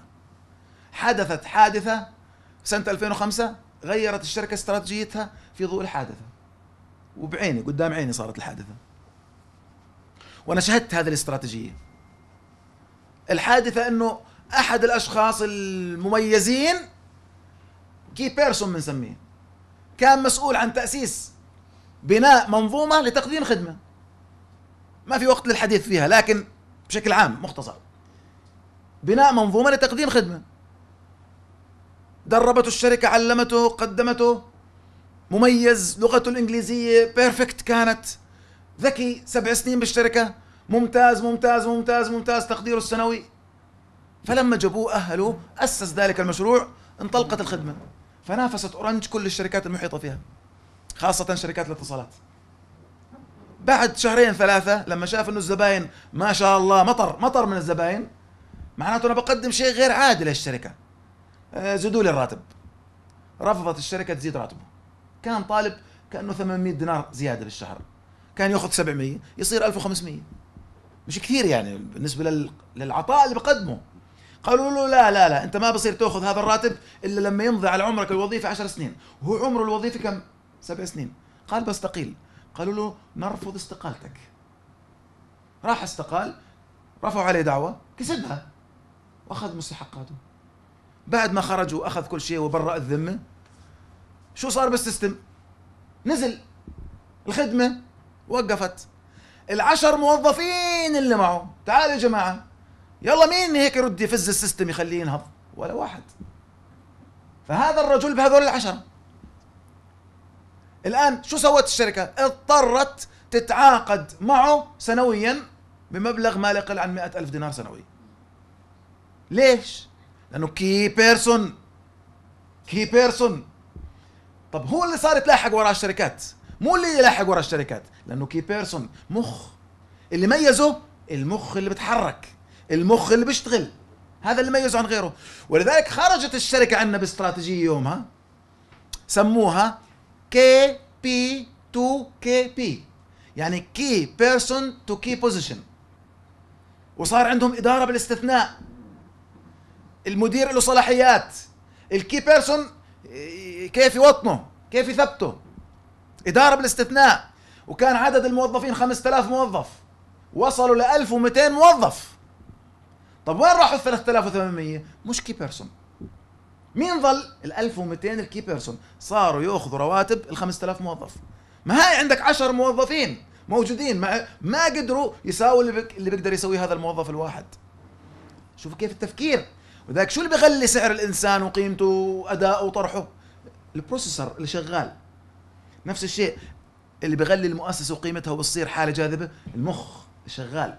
حدثت حادثه سنه 2005 غيرت الشركه استراتيجيتها في ضوء الحادثه وبعيني قدام عيني صارت الحادثه وانا شهدت هذه الاستراتيجيه الحادثة انه احد الاشخاص المميزين كي بيرسون بنسميه كان مسؤول عن تأسيس بناء منظومة لتقديم خدمة ما في وقت للحديث فيها لكن بشكل عام مختصر بناء منظومة لتقديم خدمة دربته الشركة علمته قدمته مميز لغته الإنجليزية بيرفكت كانت ذكي سبع سنين بالشركة ممتاز ممتاز ممتاز ممتاز تقديره السنوي فلما جابوه أهله أسس ذلك المشروع انطلقت الخدمة فنافست أورنج كل الشركات المحيطة فيها خاصة شركات الاتصالات بعد شهرين ثلاثة لما شاف أنه الزباين ما شاء الله مطر مطر من الزباين معناته أنا بقدم شيء غير عادي للشركة آه، زدوا لي الراتب رفضت الشركة تزيد راتبه كان طالب كأنه 800 دينار زيادة بالشهر كان ياخذ 700 يصير 1500 مش كثير يعني بالنسبه لل... للعطاء اللي بقدمه قالوا له لا لا لا انت ما بصير تاخذ هذا الراتب الا لما يمضي على عمرك الوظيفه 10 سنين وهو عمره الوظيفه كم سبع سنين قال بستقيل قالوا له نرفض استقالتك راح استقال رفعوا عليه دعوه كسبها واخذ مستحقاته بعد ما خرج واخذ كل شيء وبرأ الذمه شو صار بالسيستم نزل الخدمه وقفت العشر موظفين اللي معه تعالوا يا جماعه يلا مين هيك يرد يفز السيستم يخليه ينهض ولا واحد فهذا الرجل بهذول العشره الان شو سوت الشركه اضطرت تتعاقد معه سنويا بمبلغ ما لا يقل عن مئة ألف دينار سنوي ليش؟ لأنه كي بيرسون كي بيرسون طب هو اللي صار يتلاحق وراء الشركات مو اللي يلاحق ورا الشركات لانه كي بيرسون مخ اللي ميزه المخ اللي بتحرك المخ اللي بيشتغل هذا اللي ميزه عن غيره ولذلك خرجت الشركه عنا باستراتيجيه يومها سموها كي بي تو كي بي يعني كي بيرسون تو كي بوزيشن وصار عندهم اداره بالاستثناء المدير له صلاحيات الكي بيرسون كيف يوطنه كيف يثبته إدارة بالاستثناء وكان عدد الموظفين 5000 موظف وصلوا ل 1200 موظف طب وين راحوا ال 3800 مش كي بيرسون مين ظل ال 1200 الكي بيرسون صاروا ياخذوا رواتب ال 5000 موظف ما هاي عندك 10 موظفين موجودين ما ما قدروا يساووا اللي, بك اللي بيقدر يسويه هذا الموظف الواحد شوفوا كيف التفكير وذاك شو اللي بيغلي سعر الانسان وقيمته وادائه وطرحه البروسيسور اللي شغال نفس الشيء اللي بيغلي المؤسسه وقيمتها وبتصير حاله جاذبه المخ شغال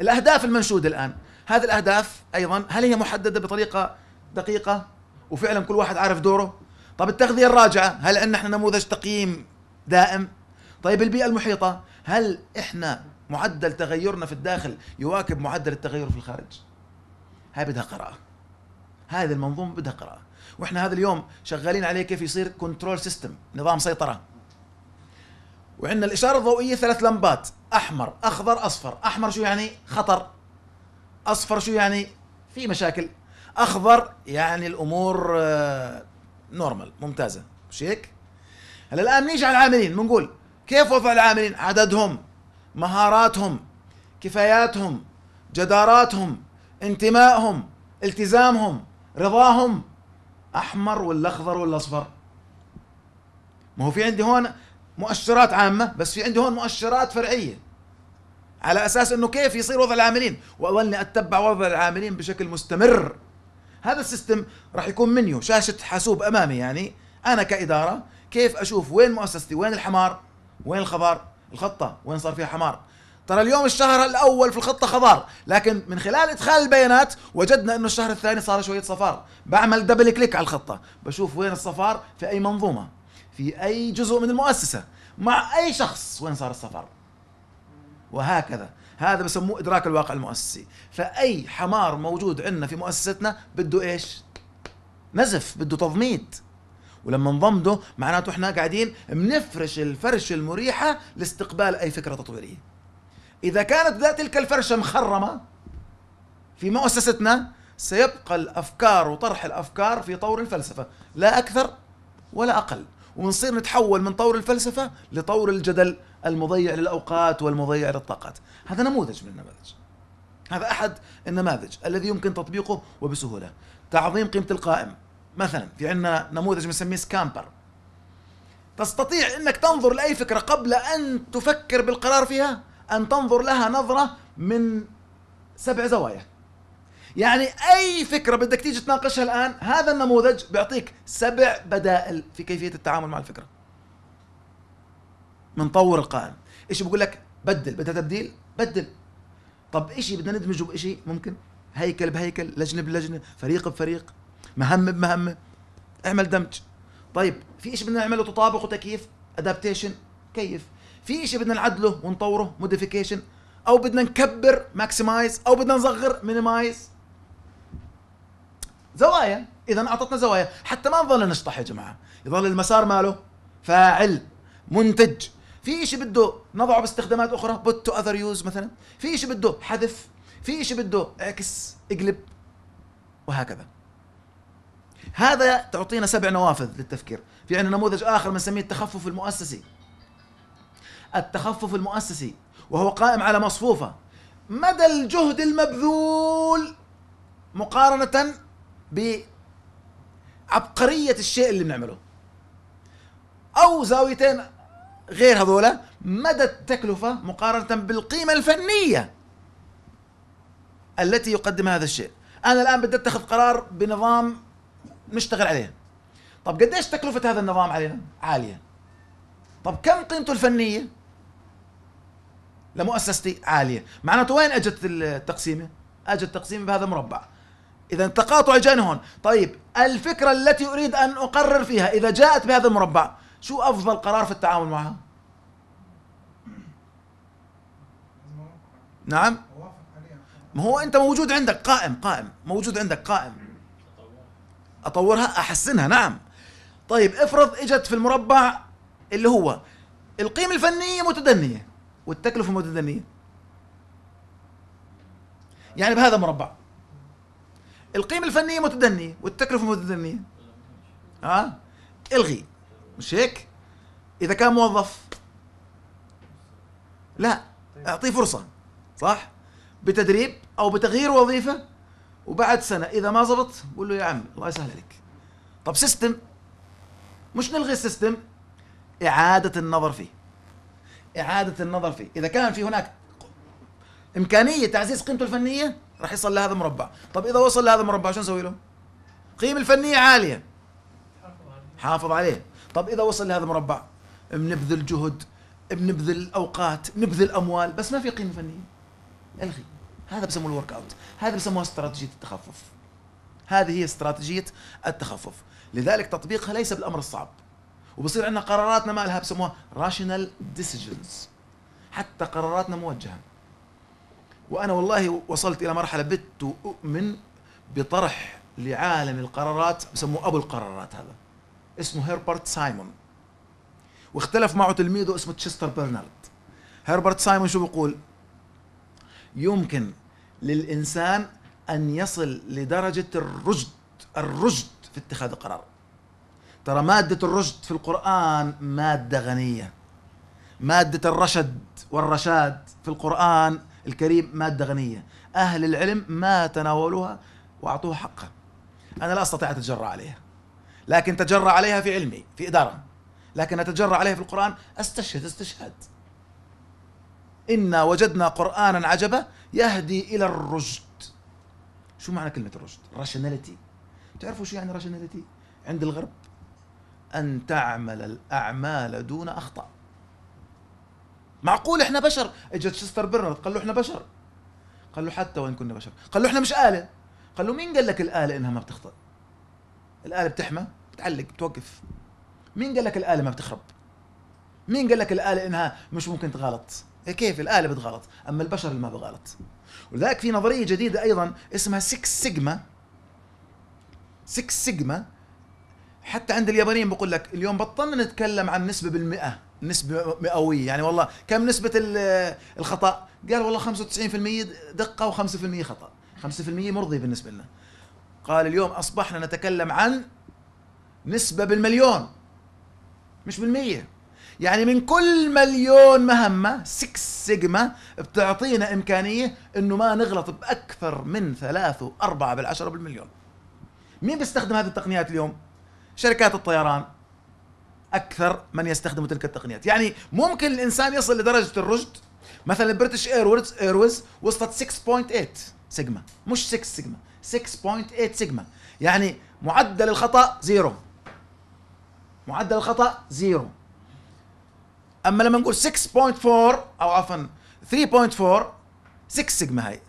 الاهداف المنشوده الان هذه الاهداف ايضا هل هي محدده بطريقه دقيقه وفعلا كل واحد عارف دوره طب التغذيه الراجعه هل عندنا احنا نموذج تقييم دائم طيب البيئه المحيطه هل احنا معدل تغيرنا في الداخل يواكب معدل التغير في الخارج هاي بدها قراءه هذه المنظومه بدها قراءه واحنا هذا اليوم شغالين عليه كيف يصير كنترول سيستم نظام سيطره وعندنا الاشاره الضوئيه ثلاث لمبات احمر اخضر اصفر احمر شو يعني خطر اصفر شو يعني في مشاكل اخضر يعني الامور نورمال آه، ممتازه مش هيك هلا الان نيجي على العاملين بنقول كيف وضع العاملين عددهم مهاراتهم كفاياتهم جداراتهم انتمائهم التزامهم رضاهم احمر ولا اخضر ولا اصفر ما هو في عندي هون مؤشرات عامه بس في عندي هون مؤشرات فرعيه على اساس انه كيف يصير وضع العاملين واظلني اتبع وضع العاملين بشكل مستمر هذا السيستم راح يكون منيو شاشه حاسوب امامي يعني انا كاداره كيف اشوف وين مؤسستي وين الحمار وين الخضار الخطه وين صار فيها حمار ترى اليوم الشهر الاول في الخطه خضار لكن من خلال ادخال البيانات وجدنا انه الشهر الثاني صار شويه صفار بعمل دبل كليك على الخطه بشوف وين الصفار في اي منظومه في اي جزء من المؤسسه مع اي شخص وين صار الصفار وهكذا هذا بسموه ادراك الواقع المؤسسي فاي حمار موجود عندنا في مؤسستنا بده ايش نزف بده تضميد ولما نضمده معناته احنا قاعدين بنفرش الفرش المريحه لاستقبال اي فكره تطويريه إذا كانت ذات تلك الفرشة مخرمة في مؤسستنا سيبقى الأفكار وطرح الأفكار في طور الفلسفة لا أكثر ولا أقل ونصير نتحول من طور الفلسفة لطور الجدل المضيع للأوقات والمضيع للطاقات هذا نموذج من النماذج هذا أحد النماذج الذي يمكن تطبيقه وبسهولة تعظيم قيمة القائم مثلا في عندنا نموذج بنسميه سكامبر تستطيع انك تنظر لاي فكره قبل ان تفكر بالقرار فيها أن تنظر لها نظرة من سبع زوايا يعني أي فكرة بدك تيجي تناقشها الآن هذا النموذج بيعطيك سبع بدائل في كيفية التعامل مع الفكرة من طور القائم إيش بقول لك بدل بدها تبديل بدل طب إشي بدنا ندمجه بإشي ممكن هيكل بهيكل لجنة بلجنة فريق بفريق مهمة بمهمة اعمل دمج طيب في إيش بدنا نعمله تطابق وتكييف ادابتيشن كيف في شيء بدنا نعدله ونطوره موديفيكيشن او بدنا نكبر ماكسمايز او بدنا نصغر مينيمايز زوايا اذا اعطتنا زوايا حتى ما نظل نشطح يا جماعه يظل المسار ماله فاعل منتج في شيء بده نضعه باستخدامات اخرى بوت تو اذر يوز مثلا في شيء بده حذف في شيء بده اكس اقلب وهكذا هذا تعطينا سبع نوافذ للتفكير في عندنا نموذج اخر بنسميه التخفف المؤسسي التخفف المؤسسي وهو قائم على مصفوفة مدى الجهد المبذول مقارنة بعبقرية الشيء اللي بنعمله أو زاويتين غير هذولا مدى التكلفة مقارنة بالقيمة الفنية التي يقدمها هذا الشيء أنا الآن بدي أتخذ قرار بنظام نشتغل عليه طب قديش تكلفة هذا النظام علينا؟ عالية طب كم قيمته الفنية؟ لمؤسستي عاليه معناته وين اجت التقسيمه اجت التقسيمه بهذا المربع اذا التقاطع جاني هون طيب الفكره التي اريد ان اقرر فيها اذا جاءت بهذا المربع شو افضل قرار في التعامل معها نعم ما هو انت موجود عندك قائم قائم موجود عندك قائم اطورها احسنها نعم طيب افرض اجت في المربع اللي هو القيمه الفنيه متدنيه والتكلفة متدنيه يعني بهذا مربع القيمة الفنية متدنية والتكلفة متدنية ها أه؟ الغي مش هيك اذا كان موظف لا اعطيه فرصة صح بتدريب او بتغيير وظيفة وبعد سنة اذا ما زبط بقول له يا عم الله يسهل عليك طب سيستم مش نلغي السيستم اعادة النظر فيه إعادة النظر فيه إذا كان في هناك إمكانية تعزيز قيمته الفنية راح يصل لهذا المربع طب إذا وصل لهذا المربع شو نسوي له قيمة الفنية عالية حافظ عليه طب إذا وصل لهذا المربع بنبذل جهد بنبذل أوقات بنبذل أموال بس ما في قيمة فنية ألغي هذا بسموه الورك أوت هذا بسموه استراتيجية التخفف هذه هي استراتيجية التخفف لذلك تطبيقها ليس بالأمر الصعب وبصير عندنا قراراتنا ما لها بسموها راشنال ديسيجنز حتى قراراتنا موجهه وانا والله وصلت الى مرحله بت اؤمن بطرح لعالم القرارات بسموه ابو القرارات هذا اسمه هربرت سايمون واختلف معه تلميذه اسمه تشستر برنارد هربرت سايمون شو بيقول يمكن للانسان ان يصل لدرجه الرشد الرشد في اتخاذ القرار ترى مادة الرشد في القرآن مادة غنية مادة الرشد والرشاد في القرآن الكريم مادة غنية أهل العلم ما تناولوها وأعطوها حقها أنا لا أستطيع أن أتجرأ عليها لكن تجرأ عليها في علمي في إدارة لكن أتجرأ عليها في القرآن أستشهد استشهاد إنا وجدنا قرآنا عجبا يهدي إلى الرشد شو معنى كلمة الرشد؟ راشناليتي تعرفوا شو يعني راشناليتي؟ عند الغرب أن تعمل الأعمال دون أخطاء معقول احنا بشر اجت شستر برنارد قال له احنا بشر قال له حتى وان كنا بشر قال له احنا مش آلة قال له مين قال لك الآلة انها ما بتخطئ الآلة بتحمى بتعلق بتوقف مين قال لك الآلة ما بتخرب مين قال لك الآلة انها مش ممكن تغلط إيه كيف الآلة بتغلط أما البشر اللي ما بغلط ولذلك في نظرية جديدة أيضا اسمها سكس سيجما سكس سيجما حتى عند اليابانيين بقول لك اليوم بطلنا نتكلم عن نسبه بالمئه نسبة مئوية يعني والله كم نسبة الخطأ قال والله 95% دقة و5% خطأ 5% مرضي بالنسبة لنا قال اليوم أصبحنا نتكلم عن نسبة بالمليون مش بالمية يعني من كل مليون مهمة 6 سيجما بتعطينا إمكانية أنه ما نغلط بأكثر من 3 و4 بالعشرة بالمليون مين بيستخدم هذه التقنيات اليوم؟ شركات الطيران اكثر من يستخدم تلك التقنيات يعني ممكن الانسان يصل لدرجه الرشد مثلا بريتش ايرويز ايرويز وصلت 6.8 سيجما مش 6 سيجما 6.8 سيجما يعني معدل الخطا زيرو معدل الخطا زيرو اما لما نقول 6.4 او عفوا 3.4 6 سيجما هاي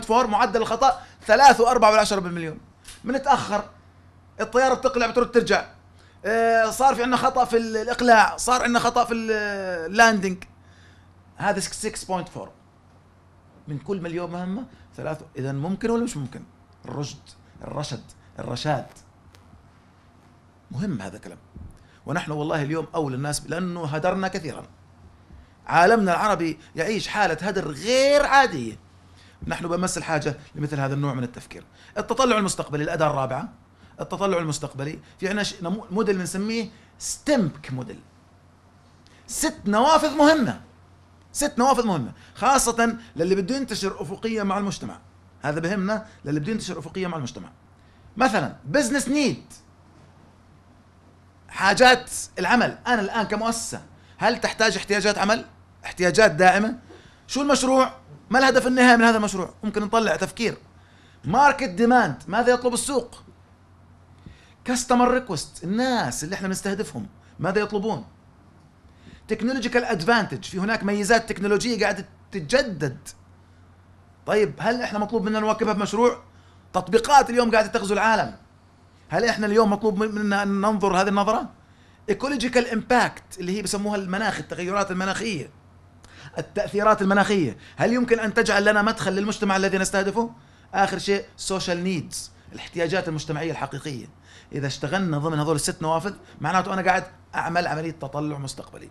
3.4 معدل الخطا 3 و4 بالمليون بنتاخر الطياره بتقلع بترد ترجع آه، صار في عندنا خطا في الاقلاع صار عندنا خطا في اللاندنج هذا 6.4 من كل مليون مهمه ثلاث اذا ممكن ولا مش ممكن الرشد الرشد الرشاد مهم هذا الكلام ونحن والله اليوم اولى الناس لانه هدرنا كثيرا عالمنا العربي يعيش حاله هدر غير عاديه نحن بمس الحاجه لمثل هذا النوع من التفكير التطلع المستقبلي الاداه الرابعه التطلع المستقبلي في عندنا موديل بنسميه ستمبك موديل ست نوافذ مهمه ست نوافذ مهمه خاصه للي بده ينتشر افقيه مع المجتمع هذا بهمنا للي بده ينتشر افقيه مع المجتمع مثلا بزنس نيد حاجات العمل انا الان كمؤسسه هل تحتاج احتياجات عمل احتياجات دائمه شو المشروع ما الهدف النهائي من هذا المشروع ممكن نطلع تفكير ماركت ديماند ماذا يطلب السوق كاستمر ريكوست الناس اللي احنا بنستهدفهم ماذا يطلبون تكنولوجيكال ادفانتج في هناك ميزات تكنولوجيه قاعده تتجدد طيب هل احنا مطلوب منا نواكبها بمشروع تطبيقات اليوم قاعده تغزو العالم هل احنا اليوم مطلوب منا ان ننظر هذه النظره ايكولوجيكال امباكت اللي هي بسموها المناخ التغيرات المناخيه التاثيرات المناخيه هل يمكن ان تجعل لنا مدخل للمجتمع الذي نستهدفه اخر شيء سوشيال نيدز الاحتياجات المجتمعيه الحقيقيه اذا اشتغلنا ضمن هذول الست نوافذ معناته انا قاعد اعمل عمليه تطلع مستقبلي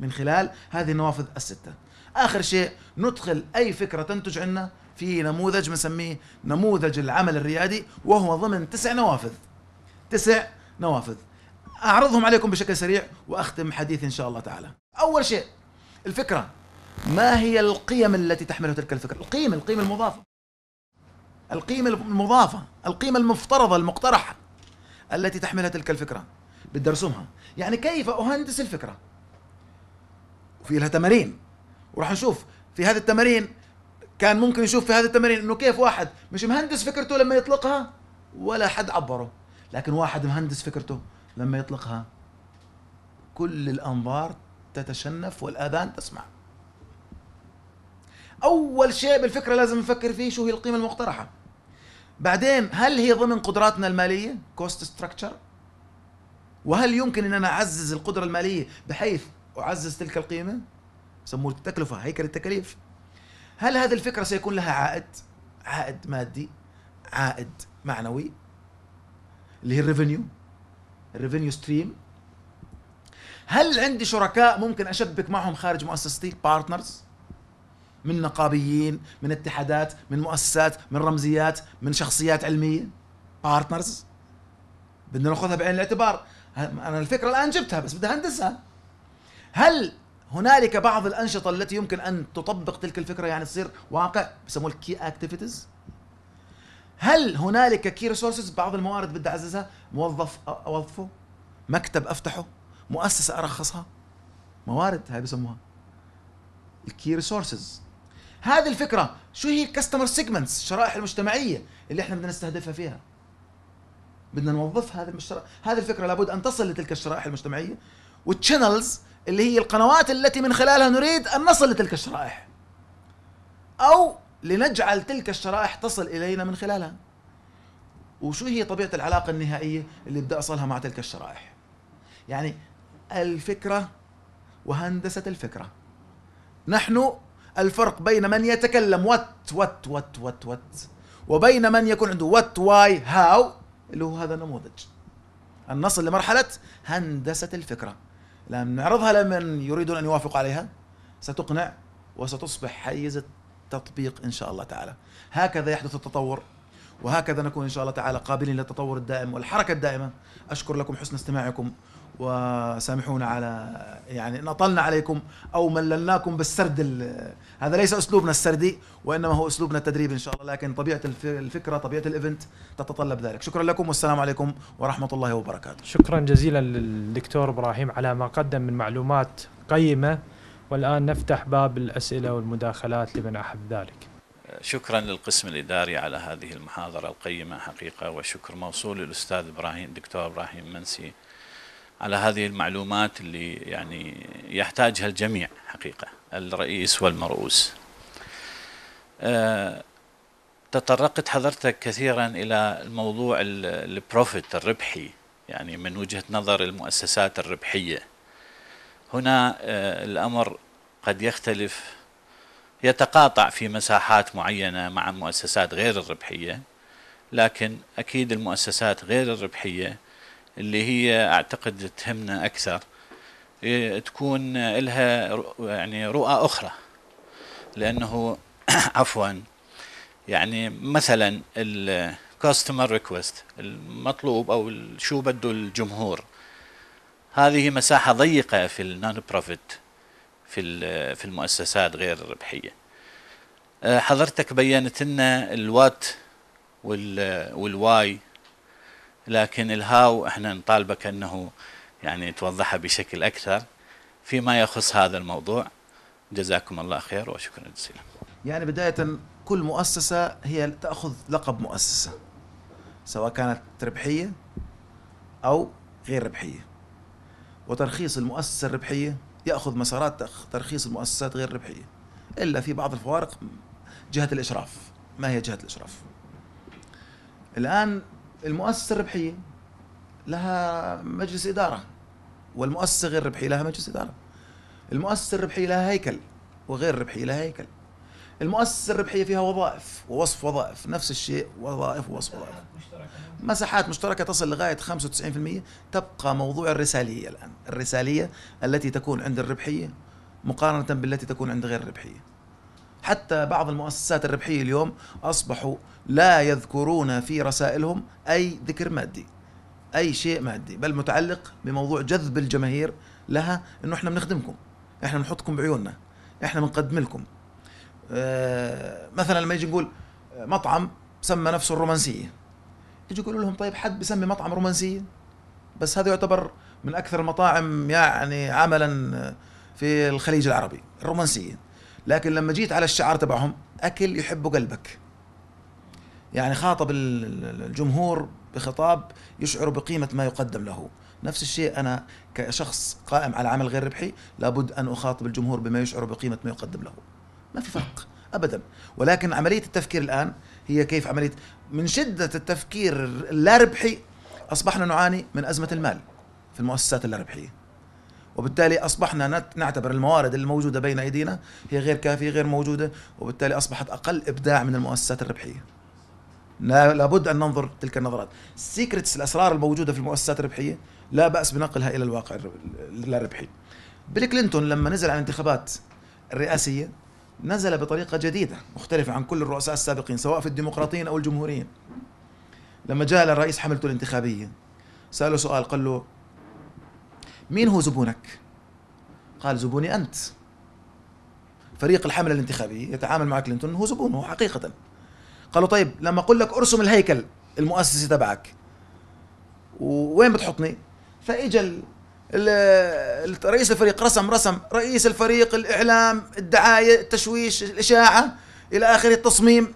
من خلال هذه النوافذ السته اخر شيء ندخل اي فكره تنتج عنا في نموذج بنسميه نموذج العمل الريادي وهو ضمن تسع نوافذ تسع نوافذ اعرضهم عليكم بشكل سريع واختم حديثي ان شاء الله تعالى اول شيء الفكره ما هي القيم التي تحملها تلك الفكره القيم القيم المضافه القيمة المضافة القيمة المفترضة المقترحة التي تحملها تلك الفكرة بدي ارسمها يعني كيف أهندس الفكرة وفي لها تمارين وراح نشوف في هذه التمارين كان ممكن يشوف في هذه التمارين انه كيف واحد مش مهندس فكرته لما يطلقها ولا حد عبره لكن واحد مهندس فكرته لما يطلقها كل الانظار تتشنف والاذان تسمع اول شيء بالفكره لازم نفكر فيه شو هي القيمه المقترحه بعدين هل هي ضمن قدراتنا الماليه كوست ستراكشر وهل يمكن ان انا اعزز القدره الماليه بحيث اعزز تلك القيمه يسموه التكلفه هيكل التكاليف هل هذه الفكره سيكون لها عائد عائد مادي عائد معنوي اللي هي الريفينيو الريفينيو ستريم هل عندي شركاء ممكن اشبك معهم خارج مؤسستي بارتنرز من نقابيين من اتحادات من مؤسسات من رمزيات من شخصيات علميه بارتنرز بدنا ناخذها بعين الاعتبار انا الفكره الان جبتها بس بدي اهندسها هل هنالك بعض الانشطه التي يمكن ان تطبق تلك الفكره يعني تصير واقع بسموه الكي اكتيفيتيز هل هنالك كي ريسورسز بعض الموارد بدي اعززها موظف اوظفه مكتب افتحه مؤسسه ارخصها موارد هاي بسموها الكي ريسورسز هذه الفكره شو هي الكاستمر سيجمنتس الشرائح المجتمعيه اللي احنا بدنا نستهدفها فيها بدنا نوظف هذه المشتر... هذه الفكره لابد ان تصل لتلك الشرائح المجتمعيه والتشانلز اللي هي القنوات التي من خلالها نريد ان نصل لتلك الشرائح او لنجعل تلك الشرائح تصل الينا من خلالها وشو هي طبيعه العلاقه النهائيه اللي بدي اصلها مع تلك الشرائح يعني الفكره وهندسه الفكره نحن الفرق بين من يتكلم وات وات وات وات وات وبين من يكون عنده وات واي هاو اللي هو هذا النموذج أن نصل لمرحلة هندسة الفكرة لأن نعرضها لمن يريدون أن يوافقوا عليها ستقنع وستصبح حيز التطبيق إن شاء الله تعالى هكذا يحدث التطور وهكذا نكون إن شاء الله تعالى قابلين للتطور الدائم والحركة الدائمة أشكر لكم حسن استماعكم وسامحونا على يعني ان اطلنا عليكم او مللناكم بالسرد هذا ليس اسلوبنا السردي وانما هو اسلوبنا التدريب ان شاء الله لكن طبيعه الفكره طبيعه الايفنت تتطلب ذلك شكرا لكم والسلام عليكم ورحمه الله وبركاته شكرا جزيلا للدكتور ابراهيم على ما قدم من معلومات قيمه والان نفتح باب الاسئله والمداخلات لمن احب ذلك شكرا للقسم الاداري على هذه المحاضره القيمه حقيقه وشكر موصول للاستاذ ابراهيم دكتور ابراهيم منسي على هذه المعلومات اللي يعني يحتاجها الجميع حقيقة الرئيس والمرؤوس آه، تطرقت حضرتك كثيرا إلى الموضوع البروفيت الربحي يعني من وجهة نظر المؤسسات الربحية هنا آه، الأمر قد يختلف يتقاطع في مساحات معينة مع مؤسسات غير الربحية لكن أكيد المؤسسات غير الربحية اللي هي اعتقد تهمنا اكثر تكون لها يعني رؤى اخرى لانه عفوا يعني مثلا الكاستمر ريكوست المطلوب او شو بده الجمهور هذه مساحه ضيقه في النون بروفيت في في المؤسسات غير الربحيه آه، حضرتك بينت لنا الوات والواي لكن الهاو احنا نطالبك انه يعني توضحها بشكل اكثر فيما يخص هذا الموضوع جزاكم الله خير وشكرا جزيلا يعني بداية كل مؤسسة هي تأخذ لقب مؤسسة سواء كانت ربحية أو غير ربحية وترخيص المؤسسة الربحية يأخذ مسارات ترخيص المؤسسات غير الربحية إلا في بعض الفوارق جهة الإشراف ما هي جهة الإشراف الآن المؤسسه الربحيه لها مجلس اداره والمؤسسه غير ربحيه لها مجلس اداره المؤسسه الربحيه لها هيكل وغير ربحيه لها هيكل المؤسسه الربحيه فيها وظائف ووصف وظائف نفس الشيء وظائف ووصف وظائف مساحات مشتركه تصل لغايه 95% تبقى موضوع الرساليه الان الرساليه التي تكون عند الربحيه مقارنه بالتي تكون عند غير الربحيه حتى بعض المؤسسات الربحيه اليوم اصبحوا لا يذكرون في رسائلهم أي ذكر مادي أي شيء مادي بل متعلق بموضوع جذب الجماهير لها أنه إحنا بنخدمكم إحنا بنحطكم بعيوننا إحنا بنقدم لكم آه مثلا لما يجي نقول مطعم سمى نفسه الرومانسية يجي يقولوا لهم طيب حد بيسمي مطعم رومانسية بس هذا يعتبر من أكثر المطاعم يعني عملا في الخليج العربي الرومانسية لكن لما جيت على الشعار تبعهم أكل يحب قلبك يعني خاطب الجمهور بخطاب يشعر بقيمة ما يقدم له نفس الشيء أنا كشخص قائم على عمل غير ربحي لابد أن أخاطب الجمهور بما يشعر بقيمة ما يقدم له ما في فرق أبدا ولكن عملية التفكير الآن هي كيف عملية من شدة التفكير ربحي أصبحنا نعاني من أزمة المال في المؤسسات اللاربحية وبالتالي اصبحنا نعتبر الموارد الموجوده بين ايدينا هي غير كافيه غير موجوده وبالتالي اصبحت اقل ابداع من المؤسسات الربحيه لابد أن ننظر تلك النظرات السيكرتس الأسرار الموجودة في المؤسسات الربحية لا بأس بنقلها إلى الواقع اللا ربحي بيل كلينتون لما نزل على الانتخابات الرئاسية نزل بطريقة جديدة مختلفة عن كل الرؤساء السابقين سواء في الديمقراطيين أو الجمهوريين لما جاء للرئيس حملته الانتخابية سأله سؤال قال له مين هو زبونك؟ قال زبوني أنت فريق الحملة الانتخابية يتعامل مع كلينتون هو زبونه حقيقة قالوا طيب لما اقول لك ارسم الهيكل المؤسسي تبعك وين بتحطني فاجى رئيس الفريق رسم رسم رئيس الفريق الاعلام الدعايه التشويش الاشاعه الى اخره التصميم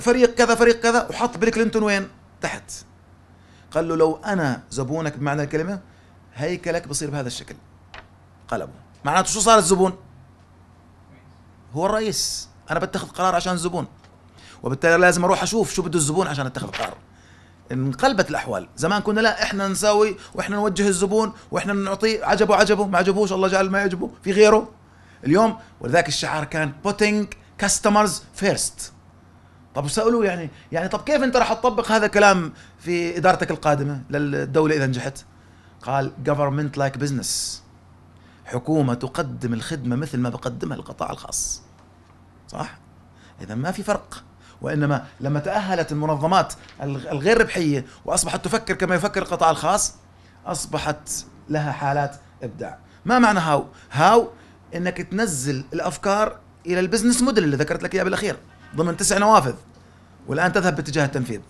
فريق كذا فريق كذا وحط بيل كلينتون وين تحت قال له لو انا زبونك بمعنى الكلمه هيكلك بصير بهذا الشكل قلبه معناته شو صار الزبون هو الرئيس انا بتخذ قرار عشان الزبون وبالتالي لازم اروح اشوف شو بده الزبون عشان اتخذ قرار انقلبت الاحوال زمان كنا لا احنا نساوي واحنا نوجه الزبون واحنا نعطيه عجبه عجبه ما عجبوش الله جعل ما يعجبه في غيره اليوم ولذلك الشعار كان putting customers first طب سألوه يعني يعني طب كيف انت راح تطبق هذا الكلام في ادارتك القادمه للدوله اذا نجحت قال government like business حكومه تقدم الخدمه مثل ما بقدمها القطاع الخاص صح اذا ما في فرق وإنما لما تأهلت المنظمات الغير ربحية وأصبحت تفكر كما يفكر القطاع الخاص أصبحت لها حالات إبداع ما معنى هاو؟ هاو إنك تنزل الأفكار إلى البزنس موديل اللي ذكرت لك إياه بالأخير ضمن تسع نوافذ والآن تذهب باتجاه التنفيذ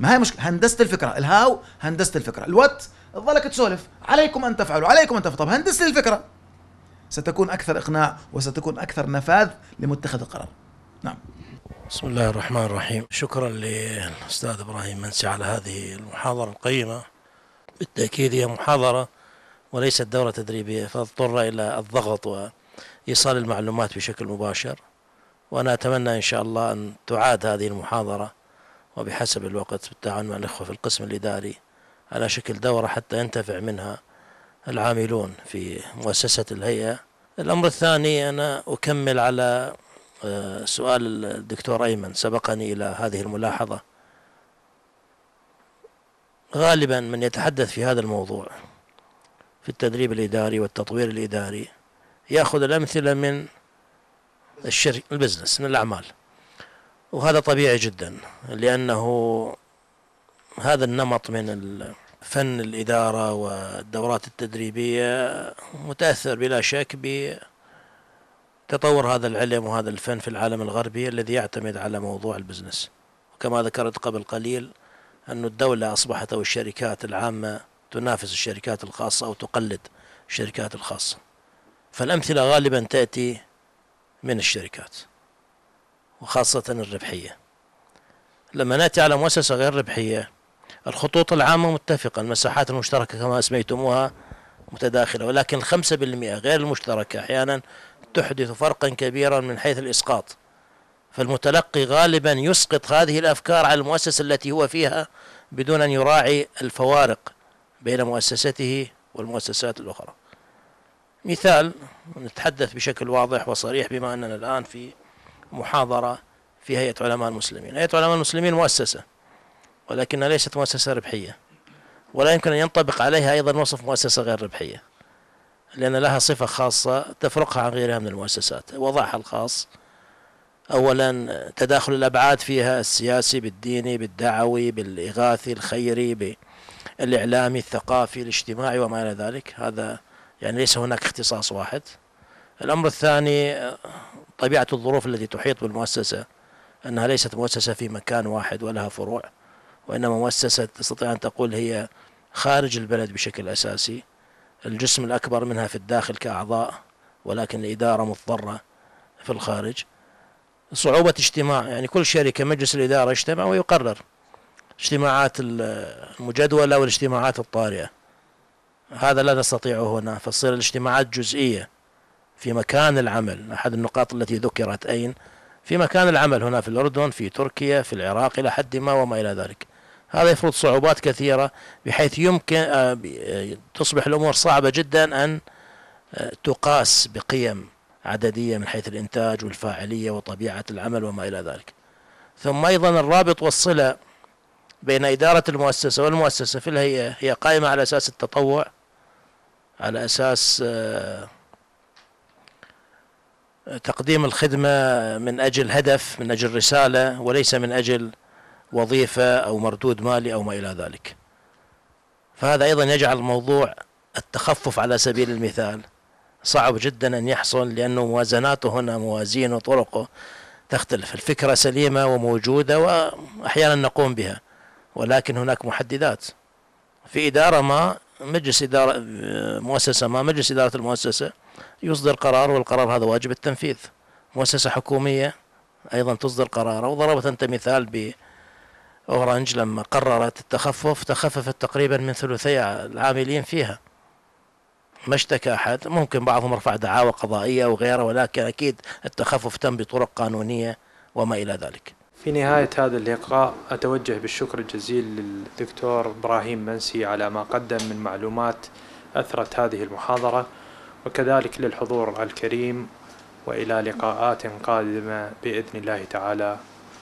ما هي مشكلة هندسة الفكرة الهاو هندسة الفكرة الوات تظلك تسولف عليكم أن تفعلوا عليكم أن تفعلوا طب هندسة الفكرة ستكون أكثر إقناع وستكون أكثر نفاذ لمتخذ القرار نعم بسم الله الرحمن الرحيم شكرا للأستاذ إبراهيم منسي على هذه المحاضرة القيمة بالتأكيد هي محاضرة وليست دورة تدريبية فاضطر إلى الضغط وإيصال المعلومات بشكل مباشر وأنا أتمنى إن شاء الله أن تعاد هذه المحاضرة وبحسب الوقت بالتعاون مع الإخوة في القسم الإداري على شكل دورة حتى ينتفع منها العاملون في مؤسسة الهيئة الأمر الثاني أنا أكمل على آه، سؤال الدكتور أيمن سبقني إلى هذه الملاحظة غالبا من يتحدث في هذا الموضوع في التدريب الإداري والتطوير الإداري يأخذ الأمثلة من الشركة البزنس من الأعمال وهذا طبيعي جدا لأنه هذا النمط من فن الإدارة والدورات التدريبية متأثر بلا شك ب تطور هذا العلم وهذا الفن في العالم الغربي الذي يعتمد على موضوع البزنس وكما ذكرت قبل قليل أن الدولة أصبحت أو الشركات العامة تنافس الشركات الخاصة أو تقلد الشركات الخاصة فالأمثلة غالبا تأتي من الشركات وخاصة الربحية لما نأتي على مؤسسة غير ربحية الخطوط العامة متفقة المساحات المشتركة كما أسميتموها متداخلة ولكن الخمسة بالمئة غير المشتركة أحيانا تحدث فرقا كبيرا من حيث الإسقاط فالمتلقي غالبا يسقط هذه الأفكار على المؤسسة التي هو فيها بدون أن يراعي الفوارق بين مؤسسته والمؤسسات الأخرى مثال نتحدث بشكل واضح وصريح بما أننا الآن في محاضرة في هيئة علماء المسلمين هيئة علماء المسلمين مؤسسة ولكنها ليست مؤسسة ربحية ولا يمكن أن ينطبق عليها أيضا وصف مؤسسة غير ربحية لأن لها صفة خاصة تفرقها عن غيرها من المؤسسات وضعها الخاص أولا تداخل الأبعاد فيها السياسي بالديني بالدعوي بالإغاثي الخيري بالإعلامي الثقافي الاجتماعي وما إلى ذلك هذا يعني ليس هناك اختصاص واحد الأمر الثاني طبيعة الظروف التي تحيط بالمؤسسة أنها ليست مؤسسة في مكان واحد ولها فروع وإنما مؤسسة تستطيع أن تقول هي خارج البلد بشكل أساسي الجسم الأكبر منها في الداخل كأعضاء ولكن الإدارة مضطرة في الخارج صعوبة اجتماع يعني كل شركة مجلس الإدارة يجتمع ويقرر اجتماعات المجدولة والاجتماعات الطارئة هذا لا نستطيعه هنا فتصير الاجتماعات جزئية في مكان العمل أحد النقاط التي ذكرت أين في مكان العمل هنا في الأردن في تركيا في العراق إلى حد ما وما إلى ذلك هذا يفرض صعوبات كثيرة بحيث يمكن آه، آه، تصبح الأمور صعبة جدا أن آه، تقاس بقيم عددية من حيث الإنتاج والفاعلية وطبيعة العمل وما إلى ذلك ثم أيضا الرابط والصلة بين إدارة المؤسسة والمؤسسة في الهيئة هي قائمة على أساس التطوع على أساس تقديم الخدمة من أجل هدف من أجل رسالة وليس من أجل وظيفة أو مردود مالي أو ما إلى ذلك فهذا أيضا يجعل موضوع التخفف على سبيل المثال صعب جدا أن يحصل لأنه موازناته هنا موازين وطرقه تختلف الفكرة سليمة وموجودة وأحيانا نقوم بها ولكن هناك محددات في إدارة ما مجلس إدارة مؤسسة ما مجلس إدارة المؤسسة يصدر قرار والقرار هذا واجب التنفيذ مؤسسة حكومية أيضا تصدر قرار وضربت أنت مثال أورانج لما قررت التخفف تخففت تقريبا من ثلثي العاملين فيها ما اشتكى أحد ممكن بعضهم رفع دعاوى قضائية وغيرها ولكن أكيد التخفف تم بطرق قانونية وما إلى ذلك في نهاية هذا اللقاء أتوجه بالشكر الجزيل للدكتور إبراهيم منسي على ما قدم من معلومات أثرت هذه المحاضرة وكذلك للحضور الكريم وإلى لقاءات قادمة بإذن الله تعالى